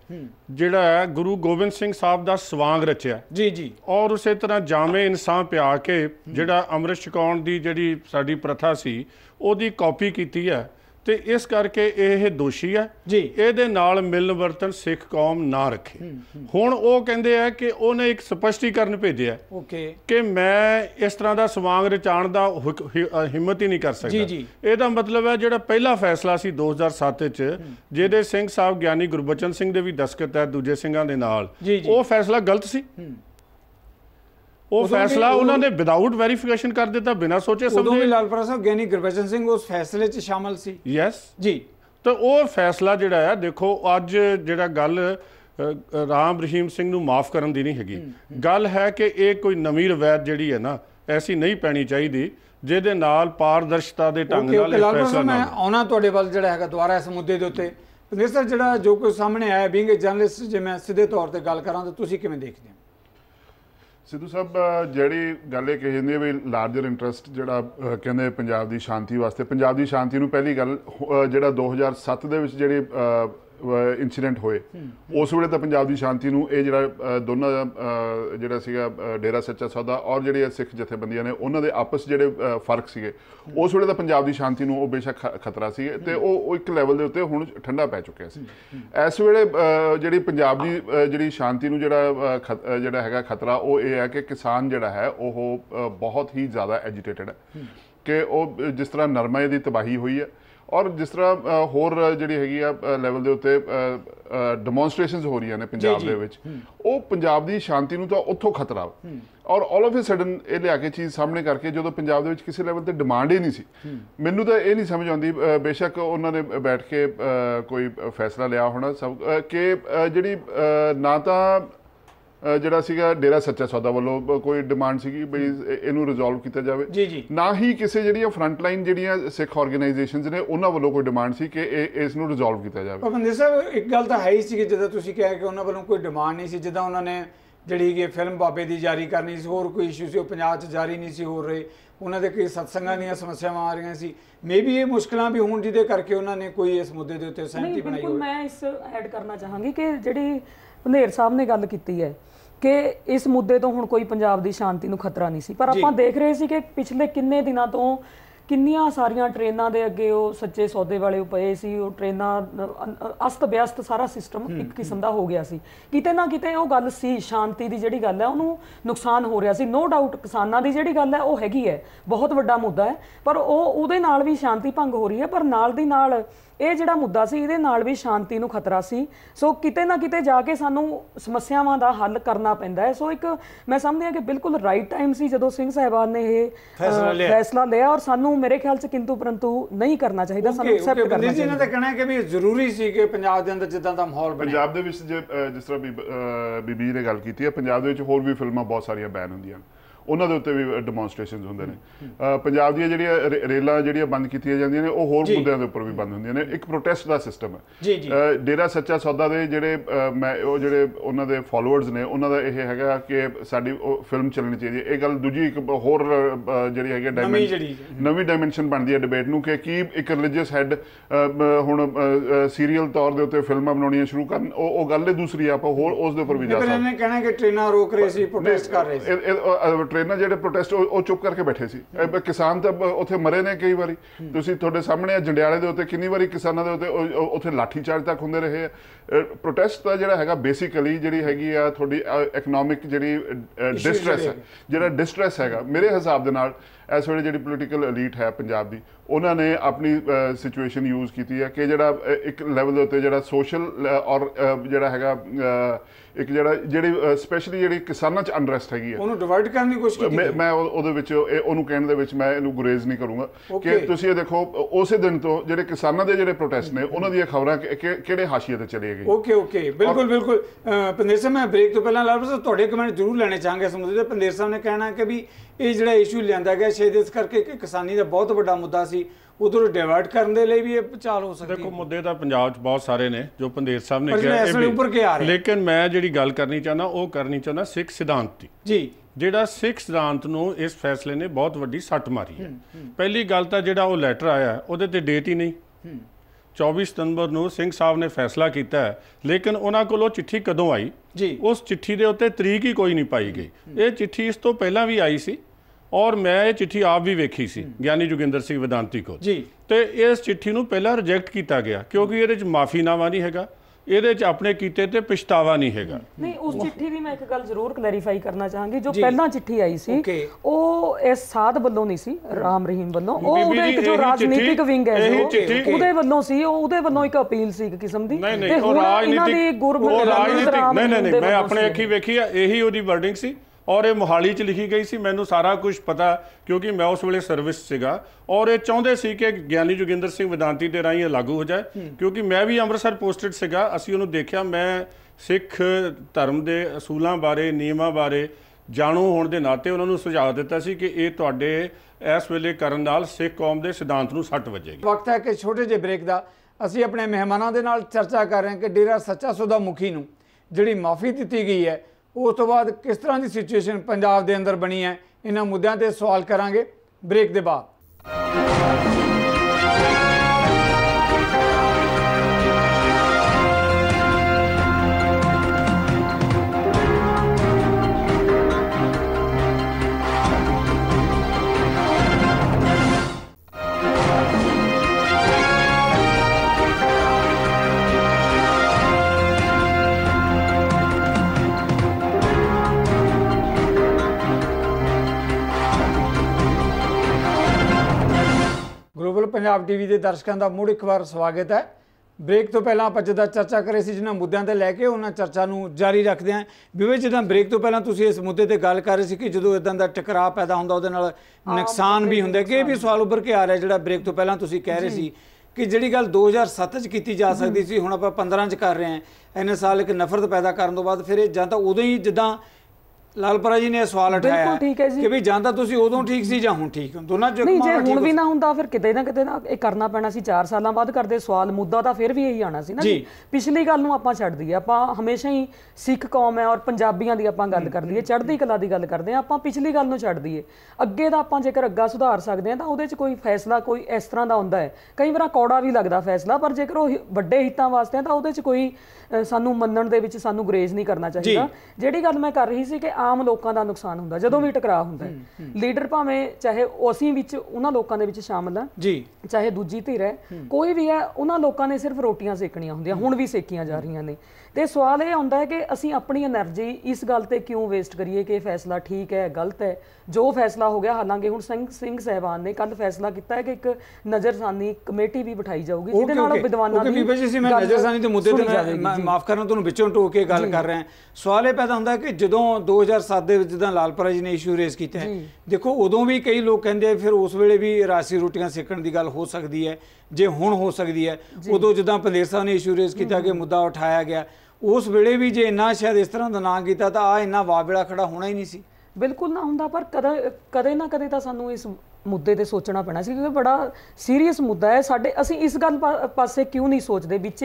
ਜਿਹੜਾ ਗੁਰੂ ਗੋਬਿੰਦ ਸਿੰਘ ਸਾਹਿਬ ਦਾ ਸਵਾਂਗ ਰਚਿਆ ਜੀ ਜੀ ਔਰ ਉਸੇ ਤਰ੍ਹਾਂ ਜਾਮੇ ਇਨਸਾਨ ਪਿਆ ਕੇ ਜਿਹੜਾ ਅੰਮ੍ਰਿਤ ਛਕਾਉਣ ਦੀ ਜਿਹੜੀ ਸਾਡੀ ਪ੍ਰਥਾ ਸੀ ਉਹਦੀ ਕਾਪੀ ਕੀਤੀ ਹੈ ਤੇ ਇਸ ਕਰਕੇ ਇਹ ਦੋਸ਼ੀ ਹੈ ਜੀ ਇਹਦੇ ਨਾਲ ਮਿਲਨ ਵਰਤਨ ਸਿੱਖ ਕੌਮ ਨਾ ਰੱਖੇ ਹੁਣ ਉਹ ਕਹਿੰਦੇ ਆ ਕਿ ਉਹਨੇ ਇੱਕ ਸਪਸ਼ਟੀਕਰਨ ਭੇਜਿਆ ਓਕੇ ਕਿ ਮੈਂ ਇਸ ਤਰ੍ਹਾਂ ਦਾ ਸਵਾਂਗ ਰਚਾਣ ਦਾ ਹਿੰਮਤ ਹੀ ਨਹੀਂ ਕਰ ਸਕਦਾ ਜੀ ਜੀ ਇਹਦਾ ਮਤਲਬ ਹੈ ਜਿਹੜਾ ਪਹਿਲਾ ਫੈਸਲਾ ਸੀ 2007 ਚ ਜਿਹਦੇ ਸਿੰਘ ਸਾਹਿਬ ਗਿਆਨੀ ਗੁਰਬਚਨ ਸਿੰਘ ਦੇ ਵੀ ਦਸਖਤ ਹੈ ਦੂਜੇ ਸਿੰਘਾਂ ਦੇ ਨਾਲ ਉਹ ਫੈਸਲਾ ਗਲਤ ਸੀ ਉਹ ਫੈਸਲਾ ਉਹਨਾਂ ਨੇ ਵਿਦਆਊਟ ਵੈਰੀਫਿਕੇਸ਼ਨ ਕਰ ਦਿੱਤਾ ਬਿਨਾਂ ਸੋਚੇ ਸਮਝੇ ਉਦੋਂ ਵੀ ਲਾਲਪੁਰਾ ਸਾਹਿਬ ਗੈਨੀ ਗੁਰਬਚਨ ਸਿੰਘ ਉਸ ਫੈਸਲੇ 'ਚ ਸ਼ਾਮਲ ਸੀ ਯੈਸ ਜੀ ਤਾਂ ਉਹ ਫੈਸਲਾ ਜਿਹੜਾ ਹੈ ਦੇਖੋ ਅੱਜ ਜਿਹੜਾ ਗੱਲ ਰਾਮ ਰਹੀਮ ਸਿੰਘ ਨੂੰ ਮਾਫ ਕਰਨ ਦੀ ਨਹੀਂ ਹੈਗੀ ਗੱਲ ਹੈ ਕਿ ਇਹ ਕੋਈ ਨਵੀਂ ਰਵਾਇਤ ਜਿਹੜੀ ਹੈ ਨਾ ਐਸੀ ਨਹੀਂ ਪੈਣੀ ਚਾਹੀਦੀ ਜਿਹਦੇ ਨਾਲ ਪਾਰਦਰਸ਼ਤਾ ਦੇ ਢੰਗ ਨਾਲ ਇਹ ਫੈਸਲਾ ਮੈਂ ਆਉਣਾ ਤੁਹਾਡੇ ਵੱਲ ਜਿਹੜਾ ਹੈਗਾ ਦੁਆਰਾ ਇਸ ਮੁੱਦੇ ਦੇ ਉੱਤੇ ਪਨੀਰ ਜਿਹੜਾ ਜੋ ਕੋਈ ਸਾਹਮਣੇ ਆਇਆ ਬੀਂਗ ਜਰਨਲਿਸਟ ਜੇ ਮੈਂ ਸਿੱਧੇ ਤੌਰ ਤੇ ਗੱਲ ਕਰਾਂ ਤਾਂ ਤੁਸੀਂ ਕਿਵੇਂ ਦੇਖਦੇ ਹੋ ਸਿੱਧੂ ਸਾਹਿਬ ਜਿਹੜੀ ਗੱਲ ਇਹ ਕਹੀ ਜਾਂਦੀ ਹੈ ਵੀ ਲਾਰਜਰ ਇੰਟਰਸਟ ਜਿਹੜਾ ਕਹਿੰਦੇ ਪੰਜਾਬ ਦੀ ਸ਼ਾਂਤੀ ਵਾਸਤੇ ਪੰਜਾਬ ਦੀ ਸ਼ਾਂਤੀ ਨੂੰ ਪਹਿਲੀ ਗੱਲ ਜਿਹੜਾ 2007 ਦੇ ਵਿੱਚ ਜਿਹੜੇ ਇਨਸੀਡੈਂਟ ਹੋਏ ਉਸ ਵੇਲੇ ਤਾਂ ਪੰਜਾਬ ਦੀ ਸ਼ਾਂਤੀ ਨੂੰ ਇਹ ਜਿਹੜਾ ਦੋਨਾਂ ਜਿਹੜਾ ਸੀਗਾ ਡੇਰਾ ਸੱਚਾ ਸੌਦਾ ਔਰ ਜਿਹੜੇ ਸਿੱਖ ਜਥੇਬੰਦੀਆਂ ਨੇ ਉਹਨਾਂ ਦੇ ਆਪਸ ਜਿਹੜੇ ਫਰਕ ਸੀਗੇ ਉਸ ਵੇਲੇ ਤਾਂ ਪੰਜਾਬ ਦੀ ਸ਼ਾਂਤੀ ਨੂੰ ਉਹ ਬੇਸ਼ੱਕ ਖਤਰਾ ਸੀ ਤੇ ਉਹ ਇੱਕ ਲੈਵਲ ਦੇ ਉੱਤੇ ਹੁਣ ਠੰਡਾ ਪੈ ਚੁੱਕਿਆ ਸੀ ਇਸ ਵੇਲੇ ਜਿਹੜੀ ਪੰਜਾਬ ਦੀ ਜਿਹੜੀ ਸ਼ਾਂਤੀ ਨੂੰ ਜਿਹੜਾ ਜਿਹੜਾ ਹੈਗਾ ਖਤਰਾ ਉਹ ਇਹ ਹੈ ਕਿ ਕਿਸਾਨ ਜਿਹੜਾ ਹੈ ਉਹ ਬਹੁਤ ਹੀ ਜ਼ਿਆਦਾ ਐਜੀਟੇਟਡ ਹੈ ਕਿ ਉਹ ਜਿਸ ਤਰ੍ਹਾਂ ਨਰਮਾਏ ਦੀ ਤਬਾਹੀ ਹੋਈ ਹੈ ਔਰ ਜਿਸ ਤਰ੍ਹਾਂ ਹੋਰ ਜਿਹੜੀ ਹੈਗੀ ਆ ਲੈਵਲ ਦੇ ਉੱਤੇ ਡੈਮੋਨਸਟ੍ਰੇਸ਼ਨਸ ਹੋ ਰਹੀਆਂ ਨੇ ਪੰਜਾਬ ਦੇ ਵਿੱਚ ਉਹ ਪੰਜਾਬ ਦੀ ਸ਼ਾਂਤੀ ਨੂੰ ਤਾਂ ਉੱਥੋਂ ਖਤਰਾ ਔਰ ਆਲ ਆਫ ਅ ਸਡਨ ਇਹ ਲਿਆ ਕੇ ਚੀਜ਼ ਸਾਹਮਣੇ ਕਰਕੇ ਜਦੋਂ ਪੰਜਾਬ ਦੇ ਵਿੱਚ ਕਿਸੇ ਲੈਵਲ ਤੇ ਡਿਮਾਂਡ ਹੀ ਨਹੀਂ ਸੀ ਮੈਨੂੰ ਤਾਂ ਇਹ ਨਹੀਂ ਸਮਝ ਆਉਂਦੀ ਬੇਸ਼ੱਕ ਉਹਨਾਂ ਨੇ ਬੈਠ ਕੇ ਕੋਈ ਫੈਸਲਾ ਲਿਆ ਹੋਣਾ ਸਭ ਕਿ ਜਿਹੜੀ ਨਾ ਤਾਂ ਜਿਹੜਾ ਸੀਗਾ ਡੇਰਾ ਸੱਚਾ ਸੌਦਾ ਵੱਲੋਂ ਕੋਈ ਡਿਮਾਂਡ ਸੀਗੀ ਬਈ ਇਹਨੂੰ ਰਿਜ਼ੋਲਵ ਕੀਤਾ ਜਾਵੇ ਨਾ ਹੀ ਕਿਸੇ ਜਿਹੜੀਆਂ ਫਰੰਟ ਲਾਈਨ ਜਿਹੜੀਆਂ ਸਿੱਖ ਆਰਗੇਨਾਈਜੇਸ਼ਨਸ ਨੇ ਉਹਨਾਂ ਵੱਲੋਂ ਕੋਈ ਡਿਮਾਂਡ ਸੀ ਕਿ ਇਹ ਇਸ ਨੂੰ ਰਿਜ਼ੋਲਵ ਕੀਤਾ ਜਾਵੇ ਭਵਿੰਦਰ ਸਾਹਿਬ ਇੱਕ ਗੱਲ ਤਾਂ ਹੈ ਹੀ ਸੀ ਕਿ ਜਦੋਂ ਤੁਸੀਂ ਕਿਹਾ ਕਿ ਉਹਨਾਂ ਵੱਲੋਂ ਕੋਈ ਡਿਮਾਂਡ ਨਹੀਂ ਸੀ ਜਦੋਂ ਉਹਨਾਂ ਨੇ ਜਿਹੜੀ ਕਿ ਫਿਲਮ ਬਾਬੇ ਦੀ ਜਾਰੀ ਕਰਨੀ ਸੀ ਹੋਰ ਕੋਈ ਇਸ਼ੂ ਸੀ ਉਹ ਪੰਜਾਬ 'ਚ ਜਾਰੀ ਨਹੀਂ ਸੀ ਹੋ ਰਹੇ ਉਹਨਾਂ ਦੇ ਕਈ ਸਤਸੰਗਾਂ ਦੀਆਂ ਸਮੱਸਿਆਵਾਂ ਆ ਰਹੀਆਂ ਸੀ ਮੇਬੀ ਇਹ ਮੁਸ਼ਕਲਾਂ ਵੀ ਹੋਣ ਜਿਹਦੇ ਕਰਕੇ ਉਹਨਾਂ ਨੇ ਕੋਈ ਇਸ ਮੁੱਦੇ ਦੇ ਉੱਤੇ ਸਹਿਮਤੀ ਬਣਾਈ ਹੋਵੇ ਮੈਂ ਇਸ ਐਡ ਕਰਨਾ ਚਾਹਾਂਗੀ ਕਿ ਜਿਹੜੀ ਭਨੇਰ ਸਾਹਿਬ ਨੇ ਗੱਲ ਕੀਤੀ ਹੈ ਕਿ ਇਸ ਮੁੱਦੇ ਤੋਂ ਹੁਣ ਕੋਈ ਪੰਜਾਬ ਦੀ ਸ਼ਾਂਤੀ ਨੂੰ ਖਤਰਾ ਨਹੀਂ ਸੀ ਪਰ ਆਪਾਂ ਦੇਖ ਰਹੇ ਸੀ ਕਿ ਪਿਛਲੇ ਕਿੰਨੇ ਦਿਨਾਂ ਤੋਂ ਕਿੰਨੀਆਂ ਸਾਰੀਆਂ ਟ੍ਰੇਨਾਂ ਦੇ ਅੱਗੇ ਉਹ ਸੱਚੇ ਸੌਦੇ ਵਾਲੇ ਪਏ ਸੀ ਉਹ ਟ੍ਰੇਨਾਂ ਅਸਤ ਵਿਅਸਤ ਸਾਰਾ ਸਿਸਟਮ ਇੱਕ ਕਿਸਮ ਦਾ ਹੋ ਗਿਆ ਸੀ ਕਿਤੇ ਨਾ ਕਿਤੇ ਉਹ ਗੱਲ ਸੀ ਸ਼ਾਂਤੀ ਦੀ ਜਿਹੜੀ ਗੱਲ ਹੈ ਉਹਨੂੰ ਨੁਕਸਾਨ ਹੋ ਰਿਹਾ ਸੀ ਨੋ ਡਾਊਟ ਕਿਸਾਨਾਂ ਦੀ ਜਿਹੜੀ ਗੱਲ ਹੈ ਉਹ ਹੈਗੀ ਹੈ ਬਹੁਤ ਵੱਡਾ ਮੁੱਦਾ ਹੈ ਪਰ ਉਹ ਉਹਦੇ ਨਾਲ ਵੀ ਸ਼ਾਂਤੀ ਭੰਗ ਹੋ ਰਹੀ ਹੈ ਪਰ ਨਾਲ ਦੀ ਨਾਲ ਇਹ ਜਿਹੜਾ ਮੁੱਦਾ ਸੀ ਇਹਦੇ ਨਾਲ ਵੀ ਸ਼ਾਂਤੀ ਨੂੰ ਖਤਰਾ ਸੀ ਸੋ ਕਿਤੇ ਨਾ ਕਿਤੇ ਜਾ ਕੇ ਸਾਨੂੰ ਸਮੱਸਿਆਵਾਂ ਦਾ ਹੱਲ ਕਰਨਾ ਪੈਂਦਾ ਹੈ ਸੋ ਇੱਕ ਮੈਂ ਸਮਝਦੀ ਹਾਂ ਕਿ ਬਿਲਕੁਲ ਰਾਈਟ ਟਾਈਮ ਸੀ ਜਦੋਂ ਸਿੰਘ ਸਾਹਿਬਾਨ ਨੇ ਇਹ ਫੈਸਲਾ ਲਿਆ ਔਰ ਸਾਨੂੰ ਮੇਰੇ ਖਿਆਲ ਚ ਕਿੰਤੂ ਪਰੰਤੂ ਨਹੀਂ ਕਰਨਾ ਚਾਹੀਦਾ ਸਾਨੂੰ ਐਕਸੈਪਟ ਕਰਨਾ ਚਾਹੀਦਾ ਜੀ ਇਹਨਾਂ ਦਾ ਕਹਿਣਾ ਹੈ ਕਿ ਵੀ ਜ਼ਰੂਰੀ ਸੀ ਕਿ ਪੰਜਾਬ ਦੇ ਅੰਦਰ ਜਿੱਦਾਂ ਦਾ ਮਾਹੌਲ ਬਣਿਆ ਪੰਜਾਬ ਦੇ ਵਿੱਚ ਜੇ ਜਿਸ ਤਰ੍ਹਾਂ ਬੀਬੀ ਨੇ ਗੱਲ ਕੀਤੀ ਹੈ ਪੰਜਾਬ ਦੇ ਵਿੱਚ ਹੋਰ ਵੀ ਫਿਲਮਾਂ ਬਹੁਤ ਸਾਰੀਆਂ ਬੈਨ ਹੁੰਦੀਆਂ ਹਨ ਉਹਨਾਂ ਦੇ ਉੱਤੇ ਵੀ ਡੈਮੋਨਸਟ੍ਰੇਸ਼ਨਸ ਹੁੰਦੇ ਨੇ ਪੰਜਾਬ ਦੀਆਂ ਜਿਹੜੀਆਂ ਰੇਲਾਂ ਜਿਹੜੀਆਂ ਬੰਦ ਕੀਤੀਆਂ ਜਾਂਦੀਆਂ ਨੇ ਉਹ ਹੋਰ ਮੁੱਦਿਆਂ ਦੇ ਉੱਪਰ ਵੀ ਬੰਦ ਹੁੰਦੀਆਂ ਨੇ ਇੱਕ ਪ੍ਰੋਟੈਸਟ ਦਾ ਸਿਸਟਮ ਹੈ ਡੇਰਾ ਸੱਚਾ ਸੌਦਾ ਦੇ ਜਿਹੜੇ ਮੈਂ ਉਹ ਜਿਹੜੇ ਉਹਨਾਂ ਦੇ ਫਾਲੋਅਰਸ ਨੇ ਉਹਨਾਂ ਦਾ ਇਹ ਹੈਗਾ ਕਿ ਸਾਡੀ ਫਿਲਮ ਚੱਲਣੀ ਚਾਹੀਦੀ ਹੈ ਇਹ ਗੱਲ ਦੂਜੀ ਇੱਕ ਹੋਰ ਜਿਹੜੀ ਹੈਗੀ ਡਾਈਮੈਂਸ਼ਨ ਨਵੀਂ ਡਾਈਮੈਂਸ਼ਨ ਬਣਦੀ ਹੈ ਡਿਬੇਟ ਨੂੰ ਕਿ ਕੀ ਇੱਕ ਰਿਲੀਜੀਅਸ ਹੈਡ ਹੁਣ ਸੀਰੀਅਲ ਤੌਰ ਦੇ ਉੱਤੇ ਫਿਲਮਾਂ ਬਣਾਉਣੀਆਂ ਸ਼ੁਰੂ ਕਰਨ ਉਹ ਉਹ ਗੱਲ ਹੈ ਦੂਸਰੀ ਆਪਾਂ ਹੋਰ ਉਸ ਦੇ ਉੱਪਰ ਵੀ ਜਾ ਸਕਦੇ ਹਾਂ ਕਹਿੰਦੇ ਨੇ ਕਹਿਣਾ ਕਿ ਟ੍ਰੇਨਾਂ ਰੋਕ ਰਹੇ ਸੀ ਪ੍ਰੋਟੈਸਟ ਕਰ ਰਹੇ ਸੀ ਟ੍ਰੇਨਰ ਜਿਹੜੇ ਪ੍ਰੋਟੈਸਟ ਉਹ ਚੁੱਪ ਕਰਕੇ ਬੈਠੇ ਸੀ ਕਿਸਾਨ ਤਾਂ ਉੱਥੇ ਮਰੇ ਨੇ ਕਈ ਵਾਰੀ ਤੁਸੀਂ ਤੁਹਾਡੇ ਸਾਹਮਣੇ ਜੰਡਿਆਲੇ ਦੇ ਉੱਤੇ ਕਿੰਨੀ ਵਾਰੀ ਕਿਸਾਨਾਂ ਦੇ ਉੱਤੇ ਉੱਥੇ ਲਾਠੀ ਚਾਰਜ ਤੱਕ ਹੁੰਦੇ ਰਹੇ ਪ੍ਰੋਟੈਸਟ ਦਾ ਜਿਹੜਾ ਹੈਗਾ ਬੇਸਿਕਲੀ ਜਿਹੜੀ ਹੈਗੀ ਆ ਤੁਹਾਡੀ ਇਕਨੋਮਿਕ ਜਿਹੜੀ ਡਿਸਟ੍ਰੈਸ ਹੈ ਜਿਹੜਾ ਡਿਸਟ੍ਰੈਸ ਹੈਗਾ ਮੇਰੇ ਹਿਸਾਬ ਦੇ ਨਾਲ ਇਸ ਵੇਲੇ ਜਿਹੜੀ ਪੋਲੀਟੀਕਲ 엘ੀਟ ਹੈ ਪੰਜਾਬ ਦੀ ਉਹਨਾਂ ਨੇ ਆਪਣੀ ਸਿਚੁਏਸ਼ਨ ਯੂਜ਼ ਕੀਤੀ ਹੈ ਕਿ ਜਿਹੜਾ ਇੱਕ ਲੈਵਲ ਦੇ ਉੱਤੇ ਜਿਹੜਾ ਸੋਸ਼ਲ ਔਰ ਜਿਹੜਾ ਹੈਗਾ ਇੱਕ ਜਿਹੜਾ ਜਿਹੜੀ ਸਪੈਸ਼ਲੀ ਜਿਹੜੀ ਕਿਸਾਨਾਂ 'ਚ ਅਨਰੈਸਟ ਹੈਗੀ ਹੈ ਉਹਨੂੰ ਡਿਵਾਈਡ ਕਰਨ ਦੀ ਕੋਸ਼ਿਸ਼ ਕੀਤੀ ਮੈਂ ਉਹਦੇ ਵਿੱਚ ਉਹਨੂੰ ਕਹਿਣ ਦੇ ਵਿੱਚ ਮੈਂ ਇਹਨੂੰ ਗੁਰੇਜ਼ ਨਹੀਂ ਕਰੂੰਗਾ ਕਿ ਤੁਸੀਂ ਇਹ ਦੇਖੋ ਉਸੇ ਦਿਨ ਤੋਂ ਜਿਹੜੇ ਕਿਸਾਨਾਂ ਦੇ ਜਿਹੜੇ ਪ੍ਰੋਟੈਸਟ ਨੇ ਉਹਨਾਂ ਦੀਆਂ ਖਬਰਾਂ ਕਿਹੜੇ ਹਾਸ਼ੀਏ ਤੇ ਚਲੇ ਗਈ ਓਕੇ ਓਕੇ ਬਿਲਕੁਲ ਬਿਲਕੁਲ ਪੰਦੇਰ ਸਾਹਿਬ ਮੈਂ ਬ੍ਰੇਕ ਤੋਂ ਪਹਿਲਾਂ ਲਾਲ ਸਾਹਿਬ ਤੁਹਾਡੇ ਕਮੈਂਟ ਜ਼ਰੂਰ ਲੈਣੇ ਚਾਹਾਂਗੇ ਸਮਝਦੇ ਪੰਦੇਰ ਸਾਹਿਬ ਨੇ ਕਹਿਣਾ ਕਿ ਵੀ ਇਹ ਜਿਹੜਾ ਇਸ਼ੂ ਲਿਆਂਦਾ ਗਿਆ ਦੇ ਇਸ ਕਰਕੇ ਕਿ ਕਿਸਾਨੀ ਦਾ ਬਹੁਤ ਵੱਡਾ ਮੁੱਦਾ ਸੀ ਉਧਰ ਡਿਵਰਟ ਕਰਨ ਦੇ ਲਈ ਵੀ ਇਹ ਚਾਲ ਹੋ ਸਕਦੀ ਦੇਖੋ ਮੁੱਦੇ ਤਾਂ ਪੰਜਾਬ 'ਚ ਬਹੁਤ ਸਾਰੇ ਨੇ ਜੋ ਪੰਦੇਰ ਸਾਹਿਬ ਨੇ ਕਿਹਾ ਇਹ ਵੀ ਲੇਕਿਨ ਮੈਂ ਜਿਹੜੀ ਗੱਲ ਕਰਨੀ ਚਾਹੁੰਦਾ ਉਹ ਕਰਨੀ ਚਾਹੁੰਦਾ ਸਿੱਖ ਸਿਧਾਂਤ ਦੀ ਜੀ ਜਿਹੜਾ ਸਿੱਖ ਸਿਧਾਂਤ ਨੂੰ ਇਸ ਫੈਸਲੇ ਨੇ ਬਹੁਤ ਵੱਡੀ ਸੱਟ ਮਾਰੀ ਹੈ ਪਹਿਲੀ ਗੱਲ ਤਾਂ ਜਿਹੜਾ ਉਹ ਲੈਟਰ ਆਇਆ ਉਹਦੇ ਤੇ ਡੇਟ ਹੀ ਨਹੀਂ 24 ਸਤੰਬਰ ਨੂੰ ਸਿੰਘ ਸਾਹਿਬ ਨੇ ਫੈਸਲਾ ਕੀਤਾ ਹੈ ਲੇਕਿਨ ਉਹਨਾਂ ਕੋਲ ਉਹ ਚਿੱਠੀ ਕਦੋਂ ਆਈ ਜੀ ਉਸ ਚਿੱਠੀ ਦੇ ਉੱਤੇ ਤਰੀਕ ਹੀ ਕੋਈ ਨਹੀਂ ਪਾਈ ਗਈ ਇਹ ਚਿੱਠੀ ਇਸ ਤੋਂ ਪਹਿਲਾਂ ਵੀ ਆਈ ਸੀ ਔਰ ਮੈਂ ਇਹ ਚਿੱਠੀ ਆਪ ਵੀ ਵੇਖੀ ਸੀ ਗਿਆਨੀ ਜੁਗਿੰਦਰ ਸਿੰਘ ਵਿਦਾਂਤੀ ਕੋਲ ਜੀ ਤੇ ਇਸ ਚਿੱਠੀ ਨੂੰ ਪਹਿਲਾਂ ਰਿਜੈਕਟ ਕੀਤਾ ਗਿਆ ਕਿਉਂਕਿ ਇਹਦੇ ਵਿੱਚ ਮਾਫੀਨਾਮਾ ਨਹੀਂ ਹੈਗਾ ਇਹਦੇ 'ਚ ਆਪਣੇ ਕੀਤੇ ਤੇ ਪਛਤਾਵਾ ਨਹੀਂ ਹੈਗਾ ਨਹੀਂ ਉਸ ਚਿੱਠੀ ਵੀ ਮੈਂ ਇੱਕ ਗੱਲ ਜ਼ਰੂਰ ਕਲੈਰੀਫਾਈ ਕਰਨਾ ਚਾਹਾਂਗੀ ਜੋ ਪਹਿਲਾਂ ਚਿੱਠੀ ਆਈ ਸੀ ਉਹ ਇਸ ਸਾਧ ਵੱਲੋਂ ਨਹੀਂ ਸੀ ਰਾਮ ਰਹੀਮ ਵੱਲੋਂ ਉਹ ਉਹਦੇ ਇੱਕ ਜੋ ਰਾਜਨੀਤਿਕ ਵਿੰਗ ਹੈ ਜੋ ਉਹਦੇ ਵੱਲੋਂ ਸੀ ਉਹ ਉਹਦੇ ਵੱਲੋਂ ਇੱਕ ਅਪੀਲ ਸੀ ਇੱਕ ਕਿਸਮ ਦੀ ਤੇ ਹੁਣ ਇਹਨਾਂ ਦੀ ਗੁਰਮਤਿ ਰਾਜਨੀਤਿਕ ਨਹੀਂ ਨਹੀਂ ਮੈਂ ਆਪਣੇ ਅੱਖੀ ਵੇਖੀ ਆ ਇਹੀ ਉਹਦੀ ਵਰਡਿੰਗ ਸੀ ਔਰ ਇਹ ਮੋਹਾਲੀ 'ਚ ਲਿਖੀ ਗਈ ਸੀ ਮੈਨੂੰ ਸਾਰਾ ਕੁਝ ਪਤਾ ਕਿਉਂਕਿ ਮੈਂ ਉਸ ਵੇਲੇ ਸਰਵਿਸ ਸੀਗਾ ਔਰ ਇਹ ਚਾਹੁੰਦੇ ਸੀ ਕਿ ਗਿਆਨੀ ਜੁਗਿੰਦਰ ਸਿੰਘ ਵਿਦਾਂਤੀ ਦੇ ਰਾਹੀਂ ਇਹ ਲਾਗੂ ਹੋ ਜਾਏ ਕਿਉਂਕਿ ਮੈਂ ਵੀ ਅੰਮ੍ਰਿਤਸਰ ਪੋਸਟਡ ਸੀਗਾ ਅਸੀਂ ਉਹਨੂੰ ਦੇਖਿਆ ਮੈਂ ਸਿੱਖ ਧਰਮ ਦੇ ਅਸੂਲਾਂ ਬਾਰੇ ਨਿਯਮਾਂ ਬਾਰੇ ਜਾਣੂ ਹੋਣ ਦੇ ਨਾਤੇ ਉਹਨਾਂ ਨੂੰ ਸੁਝਾਅ ਦਿੱਤਾ ਸੀ ਕਿ ਇਹ ਤੁਹਾਡੇ ਇਸ ਵੇਲੇ ਕਰਨ ਨਾਲ ਸਿੱਖ ਕੌਮ ਦੇ ਸਿਧਾਂਤ ਨੂੰ ਸੱਟ ਵੱਜੇਗੀ ਵਕਤ ਹੈ ਕਿ ਛੋਟੇ ਜਿਹੇ ਬ੍ਰੇਕ ਦਾ ਅਸੀਂ ਆਪਣੇ ਮਹਿਮਾਨਾਂ ਦੇ ਨਾਲ ਚਰਚਾ ਕਰ ਰਹੇ ਹਾਂ ਕਿ ਡੇਰਾ ਸੱਚਾ ਸੌਦਾ ਮੁਖੀ ਨੂੰ ਜਿਹੜੀ ਮਾਫੀ ਦਿੱਤੀ ਗਈ ਹੈ ਉਸ ਤੋਂ ਬਾਅਦ ਕਿਸ ਤਰ੍ਹਾਂ ਦੀ ਸਿਚੁਏਸ਼ਨ ਪੰਜਾਬ ਦੇ ਅੰਦਰ ਬਣੀ ਹੈ ਇਹਨਾਂ ਮੁੱਦਿਆਂ ਤੇ ਸਵਾਲ ਕਰਾਂਗੇ ਬ੍ਰੇਕ ਦੇ ਬਾਅਦ ਪੰਜਾਬ ਟੀਵੀ ਦੇ ਦਰਸ਼ਕਾਂ ਦਾ ਮੁੜ ਇੱਕ ਵਾਰ ਸਵਾਗਤ ਹੈ ਬ੍ਰੇਕ ਤੋਂ ਪਹਿਲਾਂ ਆਪਾਂ ਜਿੱਦਾਂ ਚਰਚਾ ਕਰੇ ਸੀ ਜਿਨ੍ਹਾਂ ਮੁੱਦਿਆਂ ਤੇ ਲੈ ਕੇ ਉਹਨਾਂ ਚਰਚਾ ਨੂੰ ਜਾਰੀ ਰੱਖਦੇ ਆਂ ਵਿਵੇ ਜਿੱਦਾਂ ਬ੍ਰੇਕ ਤੋਂ ਪਹਿਲਾਂ ਤੁਸੀਂ ਇਸ ਮੁੱਦੇ ਤੇ ਗੱਲ ਕਰ ਰਹੇ ਸੀ ਕਿ ਜਦੋਂ ਇਦਾਂ ਦਾ ਟਕਰਾਅ ਪੈਦਾ ਹੁੰਦਾ ਉਹਦੇ ਨਾਲ ਨੁਕਸਾਨ ਵੀ ਹੁੰਦਾ ਕਿ ਇਹ ਵੀ ਸਵਾਲ ਉੱਭਰ ਕੇ ਆ ਰਿਹਾ ਜਿਹੜਾ ਬ੍ਰੇਕ ਤੋਂ ਪਹਿਲਾਂ ਤੁਸੀਂ ਕਹਿ ਰਹੇ ਸੀ ਕਿ ਜਿਹੜੀ ਗੱਲ 2007 ਚ ਕੀਤੀ ਜਾ ਸਕਦੀ ਸੀ ਹੁਣ ਆਪਾਂ 15 ਚ ਕਰ ਰਹੇ ਆਂ ਇੰਨੇ ਸਾਲ ਇੱਕ ਨਫ਼ਰਤ ਪੈਦਾ ਕਰਨ ਤੋਂ ਬਾਅਦ ਫਿਰ ਇਹ ਜਾਂ ਤਾਂ ਉਦੋਂ ਹੀ ਜਿੱਦਾਂ ਲਾਲਪਰਾ ਜੀ ਨੇ ਸਵਾਲ ਉਠਾਇਆ ਬਿਲਕੁਲ ਠੀਕ ਹੈ ਜੀ ਕਿ ਵੀ ਜਾਂ ਤਾਂ ਤੁਸੀਂ ਉਦੋਂ ਠੀਕ ਸੀ ਜਾਂ ਹੁਣ ਠੀਕ ਹੋ ਦੋਨਾਂ ਚੋਂ ਨਹੀਂ ਜੇ ਹੁਣ ਵੀ ਨਾ ਹੁੰਦਾ ਫਿਰ ਕਿਤੇ ਨਾ ਕਿਤੇ ਨਾ ਇਹ ਕਰਨਾ ਪੈਣਾ ਸੀ 4 ਸਾਲਾਂ ਬਾਅਦ ਕਰਦੇ ਸਵਾਲ ਮੁੱਦਾ ਤਾਂ ਫਿਰ ਵੀ ਇਹੀ ਆਣਾ ਸੀ ਨਾ ਜੀ ਪਿਛਲੀ ਗੱਲ ਨੂੰ ਆਪਾਂ ਛੱਡ ਦਈਏ ਆਪਾਂ ਹਮੇਸ਼ਾ ਹੀ ਸਿੱਖ ਕੌਮ ਹੈ ਔਰ ਪੰਜਾਬੀਆਂ ਦੀ ਆਪਾਂ ਗੱਲ ਕਰਦੀ ਲਈਏ ਚੜ੍ਹਦੀ ਕਲਾ ਦੀ ਗੱਲ ਕਰਦੇ ਆ ਆਪਾਂ ਪਿਛਲੀ ਗੱਲ ਨੂੰ ਛੱਡ ਦਈਏ ਅੱਗੇ ਦਾ ਆਪਾਂ ਜੇਕਰ ਅੱਗਾ ਸੁਧਾਰ ਸਕਦੇ ਆ ਤਾਂ ਉਹਦੇ 'ਚ ਕੋਈ ਫੈਸਲਾ ਕੋਈ ਇਸ ਤਰ੍ਹਾਂ ਦਾ ਹੁੰਦਾ ਹੈ ਕਈ ਵਾਰ ਕੌੜਾ ਵੀ ਲੱਗਦਾ ਫੈਸਲਾ ਪਰ ਜੇਕਰ ਉਹ ਵੱਡੇ ਹਿੱਤਾਂ ਵਾਸਤੇ ਆ ਤਾਂ ਉਹਦੇ 'ਚ ਕੋਈ ਸਾਨੂੰ ਮੰਨਣ ਦੇ ਵਿੱਚ ਸਾਨੂੰ ਗਰੇਜ਼ ਨਹੀਂ ਕਰਨਾ ਚਾਹੀਦਾ ਜਿਹੜੀ ਗੱਲ ਮੈਂ ਕਰ ਰਹੀ ਸੀ ਕਿ ਆਮ ਲੋਕਾਂ ਦਾ ਨੁਕਸਾਨ ਹੁੰਦਾ ਜਦੋਂ ਵੀ ਟਕਰਾਅ ਹੁੰਦਾ ਹੈ ਲੀਡਰ ਭਾਵੇਂ ਚਾਹੇ ਅਸੀਂ ਵਿੱਚ ਉਹਨਾਂ ਲੋਕਾਂ ਦੇ ਵਿੱਚ ਸ਼ਾਮਲ ਆ ਜੀ ਚਾਹੇ ਦੂਜੀ ਧਿਰ ਹੈ ਕੋਈ ਵੀ ਹੈ ਉਹਨਾਂ ਲੋਕਾਂ ਨੇ ਸਿਰਫ ਰੋਟੀਆਂ ਸੇਕਣੀਆਂ ਹੁੰਦੀਆਂ ਹੁਣ ਵੀ ਸੇਕੀਆਂ ਜਾ ਰਹੀਆਂ ਨੇ ਤੇ ਸਵਾਲ ਇਹ ਆਉਂਦਾ ਹੈ ਕਿ ਅਸੀਂ ਆਪਣੀ એનર્ਜੀ ਇਸ ਗੱਲ ਤੇ ਕਿਉਂ ਵੇਸਟ ਕਰੀਏ ਕਿ ਇਹ ਫੈਸਲਾ ਠੀਕ ਹੈ ਗਲਤ ਹੈ ਜੋ ਫੈਸਲਾ ਹੋ ਗਿਆ ਹਾਲਾਂਕਿ ਹੁਣ ਸਿੰਘ ਸਿੰਘ ਸਹਿਬਾਨ ਨੇ ਕੱਲ ਫੈਸਲਾ ਕੀਤਾ ਹੈ ਕਿ ਇੱਕ ਨਜ਼ਰਸਾਨੀ ਕਮੇਟੀ ਵੀ ਬਿਠਾਈ ਜਾਊਗੀ ਜਿਹਦੇ ਨਾਲ ਵਿਦਵਾਨਾਂ ਦੀ ਓਕੇ ਬੀਬੀ ਜੀ ਮੈਂ ਨਜ਼ਰਸਾਨੀ ਦੇ ਮੁੱਦੇ ਤੇ ਮੈਂ ਮਾਫ ਕਰਨਾ ਤੁਹਾਨੂੰ ਵਿੱਚੋਂ ਟੋਕ ਕੇ ਗੱਲ ਕਰ ਰਿਹਾ ਸਵਾਲ ਇਹ ਪੈਦਾ ਹੁੰਦਾ ਕਿ ਜਦੋਂ 2007 ਦੇ ਵਿੱਚ ਜਦੋਂ ਲਾਲਪਰਾ ਜੀ ਨੇ ਇਸ਼ੂ ਰੇਸ ਕੀਤਾ ਦੇਖੋ ਉਦੋਂ ਵੀ ਕਈ ਲੋਕ ਕਹਿੰਦੇ ਫਿਰ ਉਸ ਵੇਲੇ ਵੀ ਰਾਸੀ ਰੋਟੀਆਂ ਸਿੱਕਣ ਦੀ ਗੱਲ ਹੋ ਸਕਦੀ ਹੈ ਜੇ ਹੁਣ ਹੋ ਸਕਦੀ ਹੈ ਉਦੋਂ ਜਦੋਂ ਪੰਦੇਸਾ ਨੇ ਇਸ਼ੂ ਰੇਸ ਕੀਤਾ ਕਿ ਮੁੱਦਾ ਉਠਾਇਆ ਗਿਆ ਉਸ ਵੇਲੇ ਵੀ ਜੇ ਇੰਨਾ ਸ਼ਾਇਦ ਇਸ ਤਰ੍ਹਾਂ ਦਾ ਨਾ ਕੀਤਾ ਤਾਂ ਆ ਇੰਨਾ ਵਾਵੇਲਾ ਖੜਾ ਹੋਣਾ ਹੀ ਨਹੀਂ ਸੀ ਬਿਲਕੁਲ ਨਾ ਹੁੰਦਾ ਪਰ ਕਦੇ ਕਦੇ ਨਾ ਕਦੇ ਤਾਂ ਸਾਨੂੰ ਇਸ ਮੁੱਦੇ ਤੇ ਸੋਚਣਾ ਪੈਣਾ ਸੀ ਕਿਉਂਕਿ ਬੜਾ ਸੀਰੀਅਸ ਮੁੱਦਾ ਹੈ ਸਾਡੇ ਅਸੀਂ ਇਸ ਗੱਲ ਪਾਸੇ ਕਿਉਂ ਨਹੀਂ ਸੋਚਦੇ ਵਿੱਚ